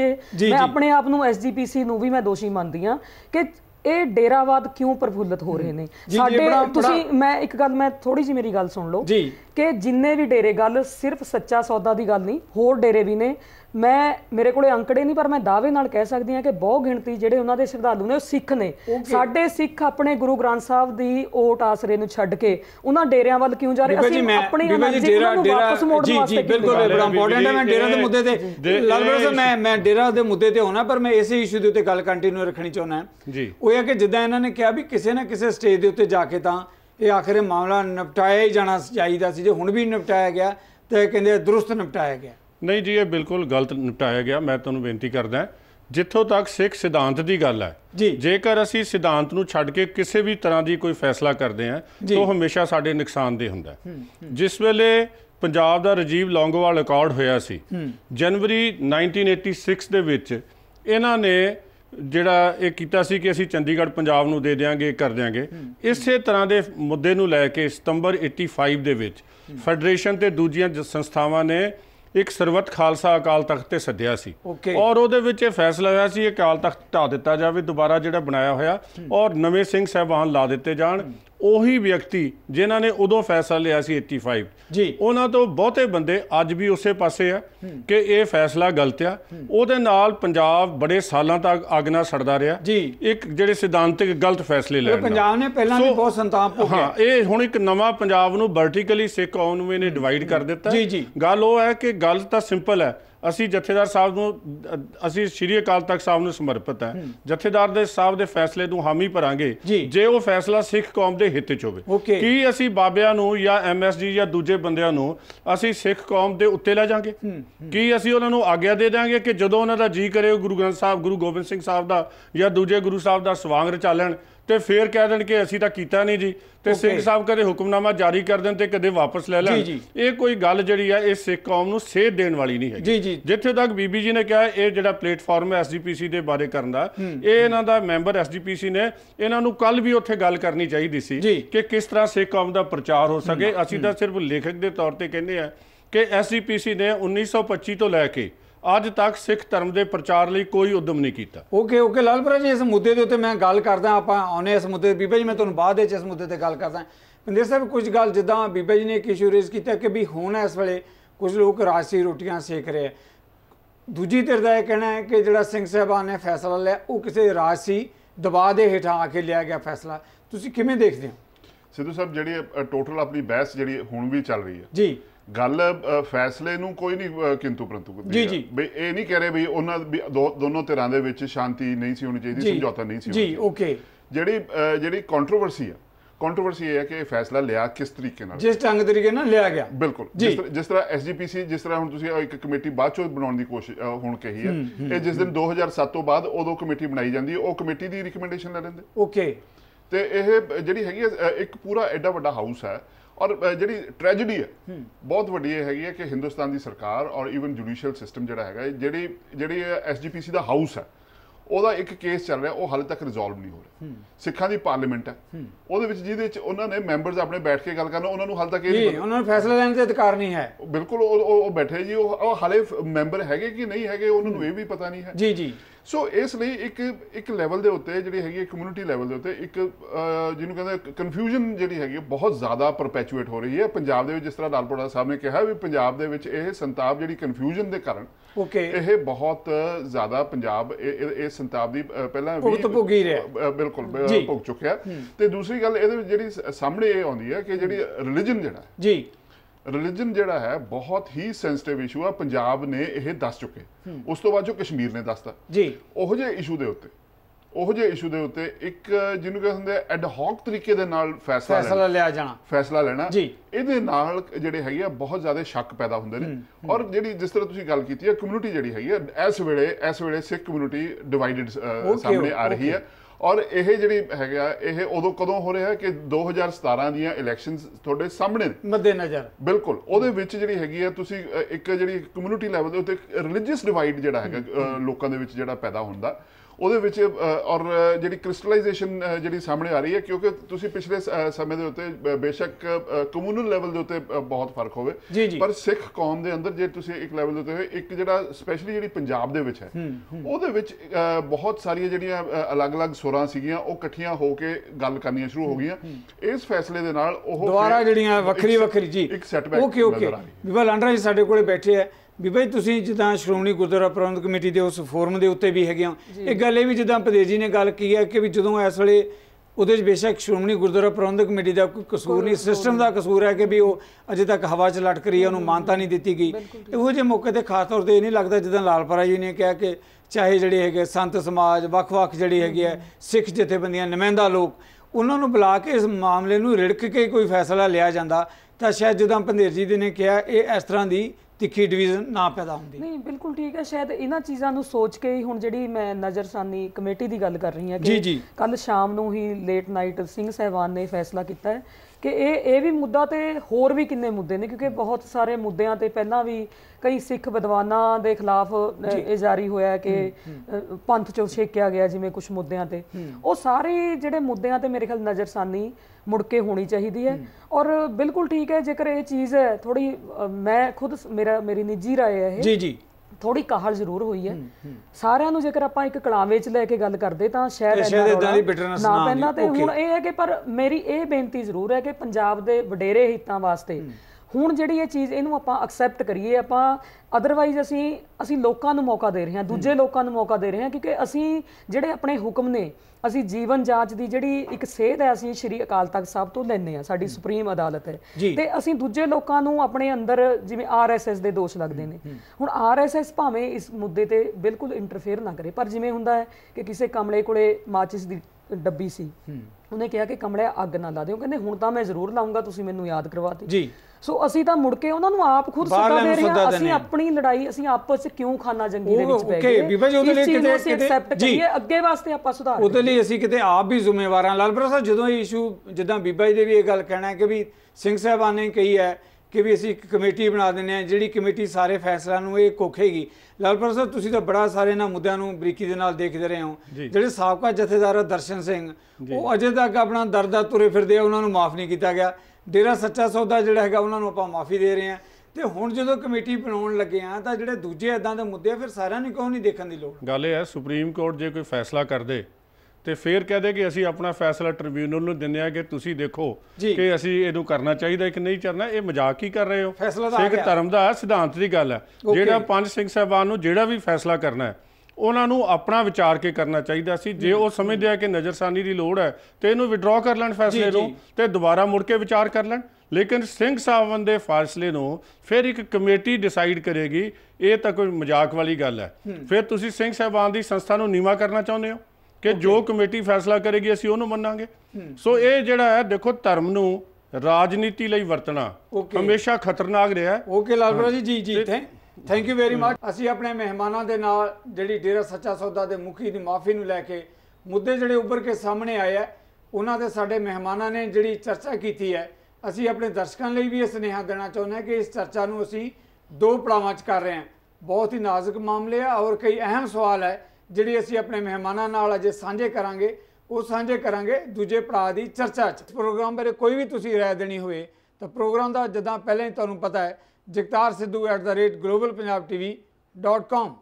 ਮੈਂ ਆਪਣੇ ਆਪ ਨੂੰ ਐਸਜੀਪੀਸੀ ਨੂੰ ਵੀ ਮੈਂ ਦੋਸ਼ੀ ਮੰਨਦੀ ਆ ਕਿ ਇਹ ਡੇਰਾਵਾਦ ਕਿਉਂ ਪ੍ਰਫੁੱਲਤ ਹੋ ਰਹੇ ਨੇ ਸਾਡੇ ਤੁਸੀਂ ਮੈਂ ਇੱਕ ਗੱਲ ਮੈਂ ਥੋੜੀ ਜਿਹੀ ਮੇਰੀ ਗੱਲ ਸੁਣ ਲਓ ਜੀ ਕਿ ਜਿੰਨੇ ਵੀ ਡੇਰੇ ਗੱਲ ਸਿਰਫ ਸੱਚਾ ਸੌਦਾ ਦੀ ਗੱਲ ਨਹੀਂ ਹੋਰ ਡੇਰੇ ਵੀ ਨੇ ਮੈਂ ਮੇਰੇ ਕੋਲੇ ਅੰਕੜੇ ਨਹੀਂ ਪਰ ਮੈਂ ਦਾਅਵੇ ਨਾਲ ਕਹਿ ਸਕਦੀ ਹਾਂ ਕਿ ਬਹੁ ਗਿਣਤੀ ਜਿਹੜੇ ਉਹਨਾਂ ਦੇ ਸ਼ਰਧਾਲੂ ਨੇ ਉਹ ਸਿੱਖ ਨੇ ਸਾਡੇ ਸਿੱਖ ਆਪਣੇ ਗੁਰੂ ਗ੍ਰੰਥ ਸਾਹਿਬ ਦੀ ਓਟ ਆਸਰੇ ਨੂੰ ਛੱਡ ਕੇ ਉਹਨਾਂ ਡੇਰਿਆਂ ਵੱਲ ਕਿਉਂ ਜਾ ਰਹੇ ਅਸੀਂ ਆਪਣੀ એનર્ਜੀ ਨੂੰ ਜੀ ਜੀ ਬਿਲਕੁਲ ਬੜਾ ਇੰਪੋਰਟੈਂਟ ਹੈ ਮੈਂ ਡੇਰਾ ਦੇ ਮੁੱਦੇ ਤੇ ਲਗਭਗ ਸਰ ਮੈਂ ਮੈਂ ਡੇਰਾ ਦੇ ਮੁੱਦੇ ਤੇ ਹੋਣਾ ਪਰ ਮੈਂ ਇਸੇ ਇਸ਼ੂ ਦੇ ਉੱਤੇ ਗੱਲ ਕੰਟੀਨਿਊ ਰੱਖਣੀ ਚਾਹੁੰਦਾ ਹਾਂ ਉਹ ਹੈ ਕਿ ਜਿੱਦਾਂ ਇਹਨਾਂ ਨੇ ਕਿਹਾ ਵੀ ਕਿਸੇ ਨਾ ਕਿਸੇ ਸਟੇਜ ਦੇ ਉੱਤੇ ਜਾ ਕੇ ਤਾਂ ਇਹ ਆਖਰੇ ਮਾਮਲਾ ਨਿਪਟਾਇਆ ਹੀ ਜਾਣਾ ਚਾਹੀਦਾ ਸੀ ਜੇ ਹੁਣ ਵੀ ਨਿਪਟਾਇਆ ਗਿਆ ਤੇ ਕਹਿੰਦੇ ਦਰੁਸਤ ਨਿਪਟਾਇਆ ਗਿਆ ਨਹੀਂ ਜੀ ਇਹ ਬਿਲਕੁਲ ਗਲਤ ਨਿਪਟਾਇਆ ਗਿਆ ਮੈਂ ਤੁਹਾਨੂੰ ਬੇਨਤੀ ਕਰਦਾ ਜਿੱਥੋਂ ਤੱਕ ਸਿੱਖ ਸਿਧਾਂਤ ਦੀ ਗੱਲ ਹੈ ਜੇਕਰ ਅਸੀਂ ਸਿਧਾਂਤ ਨੂੰ ਛੱਡ ਕੇ ਕਿਸੇ ਵੀ ਤਰ੍ਹਾਂ ਦੀ ਕੋਈ ਫੈਸਲਾ ਕਰਦੇ ਹਾਂ ਤਾਂ ਉਹ ਹਮੇਸ਼ਾ ਸਾਡੇ ਨੁਕਸਾਨ ਦੇ ਹੁੰਦਾ ਜਿਸ ਵੇਲੇ ਪੰਜਾਬ ਦਾ ਰਜੀਵ ਲੌਂਗੋਵਾਲ ਰਿਕਾਰਡ ਹੋਇਆ ਸੀ ਜਨਵਰੀ 1986 ਦੇ ਵਿੱਚ ਇਹਨਾਂ ਨੇ ਜਿਹੜਾ ਇਹ ਕੀਤਾ ਸੀ ਕਿ ਅਸੀਂ ਚੰਡੀਗੜ੍ਹ ਪੰਜਾਬ ਨੂੰ ਦੇ ਦੇਾਂਗੇ ਕਰ ਦੇਾਂਗੇ ਇਸੇ ਤਰ੍ਹਾਂ ਦੇ ਮੁੱਦੇ ਨੂੰ ਲੈ ਕੇ ਸਤੰਬਰ 85 ਦੇ ਵਿੱਚ ਫੈਡਰੇਸ਼ਨ ਤੇ ਦੂਜੀਆਂ ਸੰਸਥਾਵਾਂ ਨੇ ਇੱਕ ਸਰਵਤ ਖਾਲਸਾ ਅਕਾਲ ਤਖਤ ਤੇ ਸੱਦਿਆ ਸੀ ਔਰ ਉਹਦੇ ਵਿੱਚ ਇਹ ਫੈਸਲਾ ਹੋਇਆ ਸੀ ਇਹ ਅਕਾਲ ਤਖਤ ਢਾ ਦਿੱਤਾ ਜਾਵੇ ਦੁਬਾਰਾ ਜਿਹੜਾ ਬਣਾਇਆ ਹੋਇਆ ਔਰ ਨਵੇਂ ਸਿੰਘ ਸਹਿਬਾਨ ਲਾ ਦਿੱਤੇ ਜਾਣ ਉਹੀ ਵਿਅਕਤੀ ਜਿਨ੍ਹਾਂ ਨੇ ਉਦੋਂ ਫੈਸਲਾ ਲਿਆ ਸੀ 85 ਜੀ ਉਹਨਾਂ ਤੋਂ ਬਹੁਤੇ ਬੰਦੇ ਅੱਜ ਵੀ ਉਸੇ ਪਾਸੇ ਆ ਕਿ ਇਹ ਫੈਸਲਾ ਗਲਤ ਆ ਉਹਦੇ ਨਾਲ ਪੰਜਾਬ ਬੜੇ ਸਾਲਾਂ ਤੱਕ ਅਗਨਾ ਸੜਦਾ ਰਿਹਾ ਜੀ ਇੱਕ ਜਿਹੜੇ ਸਿਧਾਂਤਿਕ ਗਲਤ ਫੈਸਲੇ ਲੈਣ ਪੰਜਾਬ ਨੇ ਪਹਿਲਾਂ ਵੀ ਬਹੁਤ ਸੰਤਾਪ ਭੋਗਿਆ ਹਾਂ ਇਹ ਹੁਣ ਇੱਕ ਨਵਾਂ ਪੰਜਾਬ ਨੂੰ ਵਰਟੀਕਲੀ ਸਿੱਖ ਆਉਣ ਨੂੰ ਇਹਨੇ ਡਿਵਾਈਡ ਕਰ ਦਿੱਤਾ ਗੱਲ ਉਹ ਹੈ ਕਿ ਗੱਲ ਤਾਂ ਸਿੰਪਲ ਹੈ ਅਸੀਂ ਜਥੇਦਾਰ ਸਾਹਿਬ ਨੂੰ ਅਸੀਂ ਸ਼੍ਰੀ ਅਕਾਲ ਤਖਤ ਸਾਹਿਬ ਨੂੰ ਸਮਰਪਿਤ ਹੈ ਜਥੇਦਾਰ ਦੇ ਸਾਹਿਬ ਦੇ ਫੈਸਲੇ ਨੂੰ ਹਾਮੀ ਭਰਾਂਗੇ ਜੇ ਉਹ ਫੈਸਲਾ ਸਿੱਖ ਕੌਮ ਦੇ ਹਿੱਤ 'ਚ ਹੋਵੇ ਕੀ ਅਸੀਂ ਬਾਬਿਆਂ ਨੂੰ ਜਾਂ ਐਮਐਸਜੀ ਜਾਂ ਦੂਜੇ ਬੰਦਿਆਂ ਨੂੰ ਅਸੀਂ ਸਿੱਖ ਕੌਮ ਦੇ ਉੱਤੇ ਲੈ ਜਾਾਂਗੇ ਕੀ ਅਸੀਂ ਉਹਨਾਂ ਨੂੰ ਆਗਿਆ ਦੇ ਦਾਂਗੇ ਕਿ ਜਦੋਂ ਉਹਨਾਂ ਦਾ ਜੀ ਕਰੇ ਉਹ ਗੁਰੂ ਗ੍ਰੰਥ ਸਾਹਿਬ ਗੁਰੂ ਗੋਬਿੰਦ ਸਿੰਘ ਸਾਹਿਬ ਦਾ ਜਾਂ ਦੂਜੇ ਗੁਰੂ ਸਾਹਿਬ ਦਾ ਸਵਾਂਗ ਰਚਾ ਤੇ ਫੇਰ ਕਹਿ ਦੇਣ ਕਿ ਅਸੀਂ ਤਾਂ ਕੀਤਾ ਨਹੀਂ ਜੀ ਤੇ ਸਿੰਘ ਸਾਹਿਬ ਕਦੇ ਹੁਕਮਨਾਮਾ ਜਾਰੀ ਕਰ ਦੇਣ ਤੇ ਕਦੇ ਵਾਪਸ ਲੈ ਲੈਣ ਇਹ ਕੋਈ ਗੱਲ ਜਿਹੜੀ ਆ ਇਹ ਸਿੱਖ ਕੌਮ ਨੂੰ ਸੇਧ ਦੇਣ ਵਾਲੀ ਨਹੀਂ ਹੈਗੀ ਜਿੱਥੇ ਤੱਕ ਬੀਬੀ ਜੀ ਨੇ ਕਿਹਾ ਇਹ ਜਿਹੜਾ ਪਲੇਟਫਾਰਮ ਹੈ ਐਸਜੀਪੀਸੀ ਦੇ ਬਾਰੇ ਕਰਨ ਦਾ ਇਹ ਇਹਨਾਂ ਦਾ ਮੈਂਬਰ ਐਸਜੀਪੀਸੀ ਨੇ ਇਹਨਾਂ ਨੂੰ ਕੱਲ ਵੀ ਉੱਥੇ ਗੱਲ ਕਰਨੀ ਚਾਹੀਦੀ ਸੀ ਕਿ ਕਿਸ ਤਰ੍ਹਾਂ ਸਿੱਖ ਕੌਮ ਦਾ ਪ੍ਰਚਾਰ ਹੋ ਸਕੇ ਅਸੀਂ ਤਾਂ ਸਿਰਫ ਲੇਖਕ ਦੇ ਤੌਰ ਤੇ ਕਹਿੰਦੇ ਆ ਕਿ ਐਸਜੀਪੀਸੀ ਨੇ 1925 ਤੋਂ ਲੈ ਕੇ ਅੱਜ ਤੱਕ ਸਿੱਖ ਧਰਮ ਦੇ ਪ੍ਰਚਾਰ ਲਈ ਕੋਈ ਉਦਮ ਨਹੀਂ ਕੀਤਾ ਓਕੇ ਓਕੇ ਲਾਲਪੁਰਾ ਜੀ ਇਸ ਮੁੱਦੇ ਦੇ ਉੱਤੇ ਮੈਂ ਗੱਲ ਕਰਦਾ ਆਪਾਂ ਆਉਨੇ ਇਸ ਮੁੱਦੇ ਤੇ ਬੀਬਾ ਜੀ ਮੈਂ ਤੁਹਾਨੂੰ ਬਾਅਦ ਵਿੱਚ ਇਸ ਮੁੱਦੇ ਤੇ ਗੱਲ ਕਰਦਾ ਪਿੰਦਰ ਸਾਹਿਬ ਕੁਝ ਗੱਲ ਜਿੱਦਾਂ ਬੀਬਾ ਜੀ ਨੇ ਕਿਸ਼ੂ ਰੇਜ਼ ਕੀਤਾ ਕਿ ਵੀ ਹੁਣ ਇਸ ਵੇਲੇ ਕੁਝ ਲੋਕ ਰਾਸੀ ਰੋਟੀਆਂ ਸੇਕ ਰਹੇ ਆ ਦੂਜੀ ਧਿਰ ਦਾ ਇਹ ਕਹਿਣਾ ਹੈ ਕਿ ਜਿਹੜਾ ਸਿੰਘ ਸਾਹਿਬਾਨ ਨੇ ਫੈਸਲਾ ਲਿਆ ਉਹ ਕਿਸੇ ਰਾਸੀ ਦਬਾਅ ਦੇ ਹੇਠਾਂ ਆ ਕੇ ਲਿਆ ਗਿਆ ਫੈਸਲਾ ਤੁਸੀਂ ਕਿਵੇਂ ਦੇਖਦੇ ਹੋ ਸਿੱਧੂ ਸਾਹਿਬ ਜਿਹੜੀ ਟੋਟਲ ਆਪਣੀ ਬਹਿਸ ਜਿਹੜੀ ਹੁਣ ਵੀ ਚੱਲ ਰਹੀ ਹੈ ਜੀ ਗੱਲ ਫੈਸਲੇ ਨੂੰ ਕੋਈ ਨਹੀਂ ਕਿੰਤੂ ਪਰੰਤੂ ਜੀ ਜੀ ਬਈ ਇਹ ਨਹੀਂ ਕਹਿ ਰਹੇ ਬਈ ਉਹਨਾਂ ਦੋਨੋਂ ਧਿਰਾਂ ਦੇ ਵਿੱਚ ਸ਼ਾਂਤੀ ਨਹੀਂ ਸੀ ਹੋਣੀ ਚਾਹੀਦੀ ਸਮਝੌਤਾ ਨਹੀਂ ਸੀ ਜੀ ਓਕੇ ਜਿਹੜੀ ਜਿਹੜੀ ਕੰਟਰੋਵਰਸੀ ਆ ਕੰਟਰੋਵਰਸੀ ਇਹ ਹੈ ਕਿ ਇਹ ਫੈਸਲਾ ਲਿਆ ਕਿਸ ਤਰੀਕੇ ਨਾਲ ਜਿਸ ਢੰਗ ਤਰੀਕੇ ਨਾਲ ਲਿਆ ਗਿਆ ਬਿਲਕੁਲ ਜਿਸ ਤਰ੍ਹਾਂ ਐਸਜੀਪੀਸੀ ਜਿਸ ਤਰ੍ਹਾਂ ਹੁਣ ਤੁਸੀਂ ਇੱਕ ਕਮੇਟੀ ਬਾਅਦ ਚੋਂ ਬਣਾਉਣ ਦੀ ਕੋਸ਼ਿਸ਼ ਹੁਣ ਕਹੀ ਹੈ ਇਹ ਜਿਸ ਦਿਨ 2007 ਤੋਂ ਬਾਅਦ ਉਦੋਂ ਕਮੇਟੀ ਬਣਾਈ ਜਾਂਦੀ ਉਹ ਕਮੇਟੀ ਦੀ ਰეკਮੈਂਡੇਸ਼ਨ ਲੈ ਲੈਂਦੇ ਓਕੇ ਤੇ ਇਹ ਜਿਹੜੀ ਹੈਗੀ ਇੱਕ ਪੂਰਾ ਐਡਾ ਵੱਡਾ ਹਾਊਸ ਹੈ ਔਰ ਜਿਹੜੀ ਟ੍ਰੈਜੇਡੀ ਹੈ ਬਹੁਤ ਵੱਡੀ ਇਹ ਹੈਗੀ ਹੈ ਕਿ ਹਿੰਦੁਸਤਾਨ ਦੀ ਸਰਕਾਰ ਔਰ ਇਵਨ ਜੁਡੀਸ਼ੀਅਲ ਸਿਸਟਮ ਜਿਹੜਾ ਹੈਗਾ ਜਿਹੜੀ ਜਿਹੜੀ ਐਸਜੀਪੀਸੀ ਦਾ ਹਾਊਸ ਹੈ ਉਹਦਾ ਇੱਕ ਕੇਸ ਚੱਲ ਰਿਹਾ ਉਹ ਹਾਲੇ ਤੱਕ ਰਿਜ਼ੋਲਵ ਨਹੀਂ ਹੋ ਰਿਹਾ ਸਿੱਖਾਂ ਦੀ ਪਾਰਲੀਮੈਂਟ ਹੈ ਉਹਦੇ ਵਿੱਚ ਜਿਹਦੇ ਵਿੱਚ ਉਹਨਾਂ ਨੇ ਮੈਂਬਰਸ ਆਪਣੇ ਬੈਠ ਕੇ ਗੱਲ ਕਰਨਾ ਉਹਨਾਂ ਨੂੰ ਹਾਲੇ ਤੱਕ ਇਹ ਨਹੀਂ ਉਹਨਾਂ ਨੂੰ ਫੈਸਲਾ ਲੈਣ ਦੇ ਅਧਿਕਾਰ ਨਹੀਂ ਹੈ ਬਿਲਕੁਲ ਉਹ ਬੈਠੇ ਜੀ ਉਹ ਹਾਲੇ ਮੈਂਬਰ ਹੈਗੇ ਕਿ ਨਹੀਂ ਹੈਗੇ ਉਹਨਾਂ ਨੂੰ ਇਹ ਵੀ ਪਤਾ ਨਹੀਂ ਹੈ ਜੀ ਜੀ ਸੋ ਇਸ ਲਈ ਇੱਕ ਇੱਕ ਲੈਵਲ ਦੇ ਉੱਤੇ ਜਿਹੜੀ ਹੈਗੀ ਹੈ ਕਮਿਊਨਿਟੀ ਲੈਵਲ ਦੇ ਉੱਤੇ ਇੱਕ ਜਿਹਨੂੰ ਕਹਿੰਦੇ ਕਨਫਿਊਜ਼ਨ ਜਿਹੜੀ ਹੈਗੀ ਬਹੁਤ ਜ਼ਿਆਦਾ ਪਰਪੈਚੁਏਟ ਹੋ ਰਹੀ ਹੈ ਪੰਜਾਬ ਦੇ ਵਿੱਚ ਜਿਸ ਤਰ੍ਹਾਂ ਲਾਲਪੁਰਾ ਸਾਹਿਬ ਨੇ ਕਿਹਾ ਵੀ ਪੰਜਾਬ ਦੇ ਵਿੱਚ ਇਹ ਸੰਤਾਪ ਜਿਹੜੀ ਕਨਫਿਊਜ਼ਨ ਦੇ ਕਾਰਨ ਓਕੇ ਇਹ ਬਹੁਤ ਜ਼ਿਆਦਾ ਪੰਜਾਬ ਇਹ ਸੰਤਾਪ ਦੀ ਪਹਿਲਾਂ ਵੀ ਭੁਗਤ ਰਿਹਾ ਬਿਲਕੁਲ ਭੁਗ ਚੁੱਕਿਆ ਤੇ ਦੂਸਰੀ ਗੱਲ ਇਹਦੇ ਵਿੱਚ ਜਿਹੜੀ ਸਾਹਮਣੇ ਇਹ ਆਉਂਦੀ ਹੈ ਕਿ ਜਿਹੜੀ ਰਿਲੀਜੀਅਨ ਜਿਹੜਾ ਜੀ ਰਿਲੀਜੀਅਨ ਜਿਹੜਾ ਹੈ ਬਹੁਤ ਹੀ ਸੈਂਸਿਟਿਵ ਇਸ਼ੂ ਆ ਪੰਜਾਬ ਨੇ ਇਹ ਦੱਸ ਚੁੱਕੇ ਉਸ ਤੋਂ ਬਾਅਦ ਜੋ ਕਸ਼ਮੀਰ ਨੇ ਦੱਸਤਾ ਜੀ ਉਹੋ ਜੇ ਇਸ਼ੂ ਦੇ ਉੱਤੇ ਉਹੋ ਜੇ ਇਸ਼ੂ ਦੇ ਉੱਤੇ ਇੱਕ ਜਿਹਨੂੰ ਕਹਿੰਦੇ ਐਡ ਹੌਕ ਤਰੀਕੇ ਦੇ ਨਾਲ ਫੈਸਲਾ ਫੈਸਲਾ ਲਿਆ ਜਾਣਾ ਫੈਸਲਾ ਲੈਣਾ ਜੀ ਇਹਦੇ ਨਾਲ ਜਿਹੜੇ ਹੈਗੇ ਆ ਬਹੁਤ ਜ਼ਿਆਦਾ ਸ਼ੱਕ ਪੈਦਾ ਹੁੰਦੇ ਨੇ ਔਰ ਜਿਹੜੀ ਜਿਸ ਤਰ੍ਹਾਂ ਤੁਸੀਂ ਗੱਲ ਕੀਤੀ ਹੈ ਕਮਿਊਨਿਟੀ ਜਿਹੜੀ ਹੈਗੀ ਆ ਇਸ ਵੇਲੇ ਇਸ ਵੇਲੇ ਸਿੱਖ ਕਮਿਊਨਿਟੀ ਡਿਵਾਈਡਡ ਸਾਹਮਣੇ ਆ ਰਹੀ ਹੈ ਔਰ ਇਹ ਜਿਹੜੀ ਹੈਗਾ ਇਹ ਉਦੋਂ ਕਦੋਂ ਹੋ ਰਿਹਾ ਕਿ 2017 ਦੀਆਂ ਇਲੈਕਸ਼ਨਸ ਤੁਹਾਡੇ ਸਾਹਮਣੇ ਨੇ ਮੱਦੇ ਨਜ਼ਰ ਬਿਲਕੁਲ ਉਹਦੇ ਵਿੱਚ ਜਿਹੜੀ ਹੈਗੀ ਆ ਤੁਸੀਂ ਇੱਕ ਜਿਹੜੀ ਕਮਿਊਨਿਟੀ ਲੈਵਲ ਦੇ ਉੱਤੇ ਰਿਲੀਜੀਅਸ ਡਿਵਾਈਡ ਜਿਹੜਾ ਹੈਗਾ ਲੋਕਾਂ ਦੇ ਵਿੱਚ ਜਿਹੜਾ ਪੈਦਾ ਹੁੰਦਾ ਉਹਦੇ ਵਿੱਚ ਔਰ ਜਿਹੜੀ ਕ੍ਰਿਸਟਲਾਈਜੇਸ਼ਨ ਜਿਹੜੀ ਸਾਹਮਣੇ ਆ ਰਹੀ ਹੈ ਕਿਉਂਕਿ ਤੁਸੀਂ ਪਿਛਲੇ ਸਮੇਂ ਦੇ ਉੱਤੇ ਬੇਸ਼ੱਕ ਕਮਿਊਨਲ ਲੈਵਲ ਦੇ ਉੱਤੇ ਬਹੁਤ ਫਰਕ ਹੋਵੇ ਪਰ ਸਿੱਖ ਕੌਮ ਦੇ ਅੰਦਰ ਜੇ ਤੁਸੀਂ ਇੱਕ ਲੈਵਲ ਦੇ ਉੱਤੇ ਇੱਕ ਜਿਹੜਾ ਸਪੈਸ਼ਲੀ ਜਿਹੜੀ ਪੰਜਾਬ ਦੇ ਵਿੱਚ ਹੈ ਉਹਦੇ ਵਿੱਚ ਬਹੁਤ ਸਾਰੀਆਂ ਜਿਹੜੀਆਂ ਅਲੱਗ-ਅਲੱਗ ਸੁਰਾਂ ਸੀਗੀਆਂ ਉਹ ਇਕੱਠੀਆਂ ਹੋ ਕੇ ਗੱਲ ਕਰਨੀਆਂ ਸ਼ੁਰੂ ਹੋ ਗਈਆਂ ਇਸ ਫੈਸਲੇ ਦੇ ਨਾਲ ਉਹ ਦੁਬਾਰਾ ਜਿਹੜੀਆਂ ਵੱਖਰੀ ਵੱਖਰੀ ਜੀ ਇੱਕ ਸੈਟਬੈਕ ਓਕੇ ਓਕੇ ਵਿਵਲ ਅੰਡਰਾ ਜੀ ਸਾਡੇ ਕੋਲੇ ਬੈਠੇ ਆ ਵੀ ਭਾਈ ਤੁਸੀਂ ਜਿੱਦਾਂ ਸ਼੍ਰੋਮਣੀ ਗੁਰਦੁਆਰਾ ਪ੍ਰਬੰਧਕ ਕਮੇਟੀ ਦੇ ਉਸ ਫੋਰਮ ਦੇ ਉੱਤੇ ਵੀ ਹੈਗੇ ਆ ਇਹ ਗੱਲ ਇਹ ਵੀ ਜਿੱਦਾਂ ਪਦੇਜੀ ਨੇ ਗੱਲ ਕੀ ਹੈ ਕਿ ਵੀ ਜਦੋਂ ਇਸ ਵੇਲੇ ਉਹਦੇ ਬੇਸ਼ੱਕ ਸ਼੍ਰੋਮਣੀ ਗੁਰਦੁਆਰਾ ਪ੍ਰਬੰਧਕ ਕਮੇਟੀ ਦਾ ਕੋਈ ਕਸੂਰ ਨਹੀਂ ਸਿਸਟਮ ਦਾ ਕਸੂਰ ਹੈ ਕਿ ਵੀ ਉਹ ਅਜੇ ਤੱਕ ਹਵਾ 'ਚ ਲਟਕ ਰਹੀ ਹੈ ਉਹਨੂੰ ਮਾਨਤਾ ਨਹੀਂ ਦਿੱਤੀ ਗਈ ਇਹੋ ਜਿਹੇ ਮੌਕੇ ਤੇ ਖਾਸ ਤੌਰ ਤੇ ਇਹ ਨਹੀਂ ਲੱਗਦਾ ਜਿੱਦਾਂ ਲਾਲਪਰਾ ਜੀ ਨੇ ਕਿਹਾ ਕਿ ਚਾਹੇ ਜਿਹੜੇ ਹੈਗੇ ਸੰਤ ਸਮਾਜ ਵੱਖ-ਵੱਖ ਜਿਹੜੇ ਹੈਗੇ ਆ ਸਿੱਖ ਜਥੇਬੰਦੀਆਂ ਨੁਮਾਇੰਦਾ ਲੋਕ ਉਹਨਾਂ ਨੂੰ ਬੁਲਾ ਕੇ ਇਸ ਮਾਮਲੇ ਨੂੰ ਰਿੜਕ ਕੇ ਕੋਈ ਫੈਸਲਾ ਲਿਆ ਜਾਂਦਾ ਤਾਂ ਸ਼ਾਇਦ ਜਦੋਂ ਪੰਦੇਰ ਜੀ ਦੇ ਨੇ ਕਿਹਾ ਇਹ ਇਸ ਤਰ੍ਹਾਂ ਦੀ ਤਿੱਖੀ ਡਿਵੀਜ਼ਨ ਨਾ ਪੈਦਾ ਹੁੰਦੀ ਨਹੀਂ ਬਿਲਕੁਲ ਠੀਕ ਹੈ ਸ਼ਾਇਦ ਇਹਨਾਂ ਚੀਜ਼ਾਂ ਨੂੰ ਸੋਚ ਕੇ ਹੀ ਹੁਣ ਜਿਹੜੀ ਮੈਂ ਨਜ਼ਰਸਾਨੀ ਕਮੇਟੀ ਦੀ ਗੱਲ ਕਰ ਰਹੀ ਹਾਂ ਕਿ ਕੱਲ ਸ਼ਾਮ ਨੂੰ ਹੀ ਲੇਟ ਨਾਈਟ ਸਿੰਘ ਸਹਿਬਾਨ ਨੇ ਫੈਸਲਾ ਕੀਤਾ ਹੈ ਕਿ ਇਹ ਇਹ ਵੀ ਮੁੱਦਾ ਤੇ ਹੋਰ ਵੀ ਕਿੰਨੇ ਮੁੱਦੇ ਨੇ ਕਿਉਂਕਿ ਬਹੁਤ ਸਾਰੇ ਮੁੱਦਿਆਂ ਤੇ ਪਹਿਲਾਂ ਵੀ ਕਈ ਸਿੱਖ ਵਿਦਵਾਨਾਂ ਦੇ ਖਿਲਾਫ ਇਹ ਜਾਰੀ ਹੋਇਆ ਕਿ ਪੰਥ ਚੋਂ ਛੇਕਿਆ ਗਿਆ ਜਿਵੇਂ ਕੁਝ ਮੁੱਦਿਆਂ ਤੇ ਉਹ ਸਾਰੇ ਜਿਹੜੇ ਮੁੱਦਿਆਂ ਤੇ ਮੇਰੇ ਖਿਆਲ ਨਜ਼ਰਸਾਨੀ ਮੁੜ ਕੇ ਹੋਣੀ ਚਾਹੀਦੀ ਹੈ ਔਰ ਬਿਲਕੁਲ ਠੀਕ ਹੈ ਜੇਕਰ ਇਹ ਚੀਜ਼ ਹੈ ਥੋੜੀ ਮੈਂ ਖੁਦ ਮੇਰਾ ਮੇਰੀ ਨਿੱਜੀ رائے ਹੈ ਇਹ ਜੀ ਜੀ ਥੋੜੀ ਕਾਹਲ ਜ਼ਰੂਰ ਹੋਈ ਹੈ ਸਾਰਿਆਂ ਨੂੰ ਜੇਕਰ ਆਪਾਂ ਇੱਕ ਕਲਾਵੇ 'ਚ ਲੈ ਕੇ ਗੱਲ ਕਰਦੇ ਤਾਂ ਸ਼ਹਿਰ ਇਦਾਂ ਦੀ ਬਿਟਰਨੈਸ ਨਾ ਪੈਂਦਾ ਤੇ ਹੁਣ ਇਹ ਹੈ ਕਿ ਪਰ ਮੇਰੀ ਇਹ ਬੇਨਤੀ ਜ਼ਰੂਰ ਹੈ ਕਿ ਪੰਜਾਬ ਦੇ ਵਡੇਰੇ ਹਿੱਤਾਂ ਵਾਸਤੇ ਹੁਣ ਜਿਹੜੀ ਇਹ ਚੀਜ਼ ਇਹਨੂੰ ਆਪਾਂ ਐਕਸੈਪਟ ਕਰੀਏ ਆਪਾਂ ਅਦਰਵਾਈਜ਼ ਅਸੀਂ ਅਸੀਂ ਲੋਕਾਂ ਨੂੰ ਮੌਕਾ ਦੇ ਰਹੇ ਹਾਂ ਦੂਜੇ ਲੋਕਾਂ ਨੂੰ ਮੌਕਾ ਦੇ ਰਹੇ ਹਾਂ ਕਿਉਂਕਿ ਅਸੀਂ ਜਿਹੜੇ ਆਪਣੇ ਹੁਕਮ ਨੇ ਅਸੀਂ ਜੀਵਨ ਜਾਂਚ ਦੀ ਜਿਹੜੀ ਇੱਕ ਸੇਧ ਹੈ ਅਸੀਂ ਸ਼੍ਰੀ ਅਕਾਲ ਤਖਤ ਸਾਹਿਬ ਤੋਂ ਲੈਨੇ ਆ ਸਾਡੀ ਸੁਪਰੀਮ ਅਦਾਲਤ ਹੈ ਤੇ ਅਸੀਂ ਦੂਜੇ ਲੋਕਾਂ ਨੂੰ ਆਪਣੇ ਅੰਦਰ ਜਿਵੇਂ ਆਰਐਸਐਸ ਦੇ ਦੋਸ਼ ਲੱਗਦੇ ਨੇ ਹੁਣ ਆਰਐਸਐਸ ਭਾਵੇਂ ਇਸ ਮੁੱਦੇ ਤੇ ਬਿਲਕੁਲ ਇੰਟਰਫੇਅਰ ਨਾ ਕਰੇ ਪਰ ਜਿਵੇਂ ਹੁੰਦਾ ਹੈ ਕਿ ਕਿਸੇ ਕਮਲੇ ਕੋਲੇ ਮਾਚਿਸ ਦੀ ਡੱਬੀ ਸੀ ਉਹਨੇ ਕਿਹਾ ਕਿ ਕਮਲੇ ਅੱਗ ਨਾ ਲਾ ਦਿਓ ਕਹਿੰਦੇ ਹੁਣ ਤਾਂ ਮੈਂ ਜ਼ਰੂਰ ਲਾਉਂਗਾ ਤੁਸੀਂ ਮੈਨੂੰ ਯਾਦ ਦਿਓ ਜੀ ਸੋ ਅਸੀਂ ਤਾਂ ਮੁੜ ਕੇ ਉਹਨਾਂ ਨੂੰ ਆਪ ਖੁਦ ਸੁਧਾ ਦੇ ਰਹੇ ਹਾਂ ਅਸੀਂ ਆਪਣੀ ਲੜਾਈ ਅਸੀਂ ਆਪਸ ਵਿੱਚ ਕਿਉਂ ਖਾਨਾ ਜੰਗੀ ਦੇ ਵਿੱਚ ਪੈ ਗਏ ਓਕੇ ਬੀਬਾ ਜੀ ਉਹਦੇ ਲਈ ਕਿਤੇ ਕਿਤੇ ਜੀ ਅੱਗੇ ਵਾਸਤੇ ਆਪਾਂ ਸੁਧਾਰ ਉਹਦੇ ਲਈ ਅਸੀਂ ਕਿਤੇ ਆਪ ਵੀ ਜ਼ਿੰਮੇਵਾਰਾਂ ਲਾਲ ਸਾਹਿਬ ਜਦੋਂ ਇਹ ਇਸ਼ੂ ਜਿੱਦਾਂ ਬੀਬਾ ਜੀ ਦੇ ਵੀ ਇਹ ਗੱਲ ਕਹਿਣਾ ਹੈ ਕਿ ਵੀ ਸਿੰਘ ਸਾਹਿਬਾਨ ਨੇ ਕਹੀ ਹੈ ਕਿ ਵੀ ਅਸੀਂ ਇੱਕ ਕਮੇਟੀ ਬਣਾ ਦਿੰਨੇ ਆ ਜਿਹੜੀ ਕਮੇਟੀ ਸਾਰੇ ਫੈਸਲਿਆਂ ਨੂੰ ਇਹ ਕੋਖੇਗੀ ਲਾਲਪੁਰ ਸਾਹਿਬ ਤੁਸੀਂ ਤਾਂ ਬੜਾ ਸਾਰੇ ਇਹਨਾਂ ਮੁੱਦਿਆਂ ਨੂੰ ਬਰੀਕੀ ਦੇ ਨਾਲ ਦੇਖਦੇ ਰਹੇ ਹੋ ਜਿਹੜੇ ਸਾਬਕਾ ਜਥੇਦਾਰ ਦਰਸ਼ਨ ਸਿੰਘ ਉਹ ਅਜੇ ਤੱਕ ਆਪਣਾ ਦਰਦਾ ਤੁਰੇ ਫਿਰਦੇ ਆ ਉਹਨਾਂ ਨੂੰ ਮਾਫ ਨਹੀਂ ਕੀਤਾ ਗਿਆ ਡੇਰਾ ਸੱਚਾ ਸੌਦਾ ਜਿਹੜਾ ਹੈਗਾ ਉਹਨਾਂ ਨੂੰ ਆਪਾਂ ਮਾਫੀ ਦੇ ਰਹੇ ਹਾਂ ਤੇ ਹੁਣ ਜਦੋਂ ਕਮੇਟੀ ਬਣਾਉਣ ਲੱਗੇ ਆ ਤਾਂ ਜਿਹੜੇ ਦੂਜੇ ਇਦਾਂ ਦੇ ਮੁੱਦੇ ਫਿਰ ਸਾਰਿਆਂ ਨੇ ਕਿਉਂ ਨਹੀਂ ਦੇਖਣ ਦੀ ਲੋੜ ਗੱਲ ਇਹ ਹੈ ਸੁਪਰੀਮ ਕੋਰਟ ਜੇ ਕੋਈ ਫੈਸਲਾ ਕਰ ਦੇ ਤੇ ਫਿਰ ਕਹਦੇ ਕਿ ਅਸੀਂ ਆਪਣਾ ਫੈਸਲਾ ਟ੍ਰਿਬਿਊਨਲ ਨੂੰ ਦਿੰਦੇ ਆ ਕਿ ਤੁਸੀਂ ਦੇਖੋ ਕਿ ਅਸੀਂ ਇਹਨੂੰ ਕਰਨਾ ਚਾਹੀਦਾ ਕਿ ਨਹੀਂ ਕਰਨਾ ਇਹ ਮਜ਼ਾਕ ਹੀ ਕਰ ਰਹੇ ਹੋ ਸਿੱਖ ਧਰਮ ਦਾ ਸਿਧਾਂਤ ਦੀ ਗੱਲ ਹੈ ਜਿਹੜਾ ਪੰਜ ਸਿੰਘ ਸਾਹਿਬਾਨ ਨੂੰ ਜਿਹੜਾ ਵੀ ਫੈਸਲਾ ਕਰਨਾ ਹੈ ਉਹਨਾਂ ਨੂੰ ਆਪਣਾ ਵਿਚਾਰ ਕੇ ਕਰਨਾ ਚਾਹੀਦਾ ਸੀ ਜੇ ਉਹ ਸਮਝਦੇ ਆ ਕਿ ਨਜ਼ਰਸਾਨੀ ਦੀ ਲੋੜ ਹੈ ਤੇ ਇਹਨੂੰ ਵਿਡਰਾ ਕਰ ਲੈਣ ਫੈਸਲੇ ਨੂੰ ਤੇ ਦੁਬਾਰਾ ਮੁੜ ਕੇ ਵਿਚਾਰ ਕਰ ਲੈਣ ਲੇਕਿਨ ਸਿੰਘ ਸਾਹਿਬਾਨ ਦੇ ਫੈਸਲੇ ਨੂੰ ਫਿਰ ਇੱਕ ਕਮੇਟੀ ਡਿਸਾਈਡ ਕਰੇਗੀ ਇਹ ਤਾਂ ਕੋਈ ਮਜ਼ਾਕ ਵਾਲੀ ਗੱਲ ਹੈ ਫਿਰ ਤੁਸੀਂ ਸਿੰਘ ਸਾਹਿਬਾਨ ਦੀ ਸੰਸਥਾ ਨੂੰ ਨੀਵਾ ਕਰਨਾ ਚਾਹੁੰਦੇ ਹੋ ਕਿ ਜੋ ਕਮੇਟੀ ਫੈਸਲਾ ਕਰੇਗੀ ਅਸੀਂ ਉਹਨੂੰ ਮੰਨਾਂਗੇ ਸੋ ਇਹ ਜਿਹੜਾ ਹੈ ਦੇਖੋ ਧਰਮ ਨੂੰ ਰਾਜਨੀਤੀ ਲਈ ਵਰਤਣਾ ਹਮੇਸ਼ਾ ਖਤਰਨਾਕ ਰਿਹਾ ਹੈ ਓਕੇ ਲਾਲਪੁਰਾ ਜੀ ਜੀ ਜੀ thank thank you very much ਅਸੀਂ ਆਪਣੇ ਮਹਿਮਾਨਾਂ ਦੇ ਨਾਲ ਜਿਹੜੀ ਡੇਰਾ ਸੱਚਾ ਸੌਦਾ ਦੇ ਮੁਖੀ ਦੀ ਮਾਫੀ ਨੂੰ ਲੈ ਕੇ ਮੁੱਦੇ ਜਿਹੜੇ ਉੱਭਰ ਕੇ ਸਾਹਮਣੇ ਆਏ ਆ ਉਹਨਾਂ ਦੇ ਸਾਡੇ ਮਹਿਮਾਨਾਂ ਨੇ ਜਿਹੜੀ ਚਰਚਾ ਕੀਤੀ ਹੈ ਅਸੀਂ ਆਪਣੇ ਦਰਸ਼ਕਾਂ ਲਈ ਵੀ ਇਹ ਸੁਨੇਹਾ ਦੇਣਾ ਚਾਹੁੰਦੇ ਹਾਂ ਕਿ ਇਸ ਚਰਚਾ ਨੂੰ ਅਸੀਂ ਦੋ ਪੜਾਵਾਂ 'ਚ ਕਰ ਰਹੇ ਹਾਂ ਬਹੁਤ ਹੀ ਨਾਜ਼ੁਕ ਮਾਮਲੇ ਆ ਔਰ ਕਈ ਅਹਿਮ ਸਵਾਲ ਹੈ ਜਿਹੜੇ ਅਸੀਂ ਆਪਣੇ ਮਹਿਮਾਨਾਂ ਨਾਲ ਅਜੇ ਸਾਂਝੇ ਕਰਾਂਗੇ ਉਹ ਸਾਂਝੇ ਕਰਾਂਗੇ ਦੂਜੇ ਪੜਾਅ ਦੀ ਚਰਚਾ 'ਚ ਪ੍ਰੋਗਰਾਮ ਬਾਰੇ ਕੋਈ ਵੀ ਤੁਸੀਂ ਰਾਏ ਦੇਣੀ ਹੋਵੇ ਤਾਂ ਪ੍ਰੋਗਰਾਮ ਦਾ ਜਦਾਂ ਪਹਿਲਾਂ ਹੀ ਤੁਹਾਨੂੰ ਪਤਾ ਹੈ ਜਗਤਾਰ ਸਿੱਧੂ globalpunjabtv.com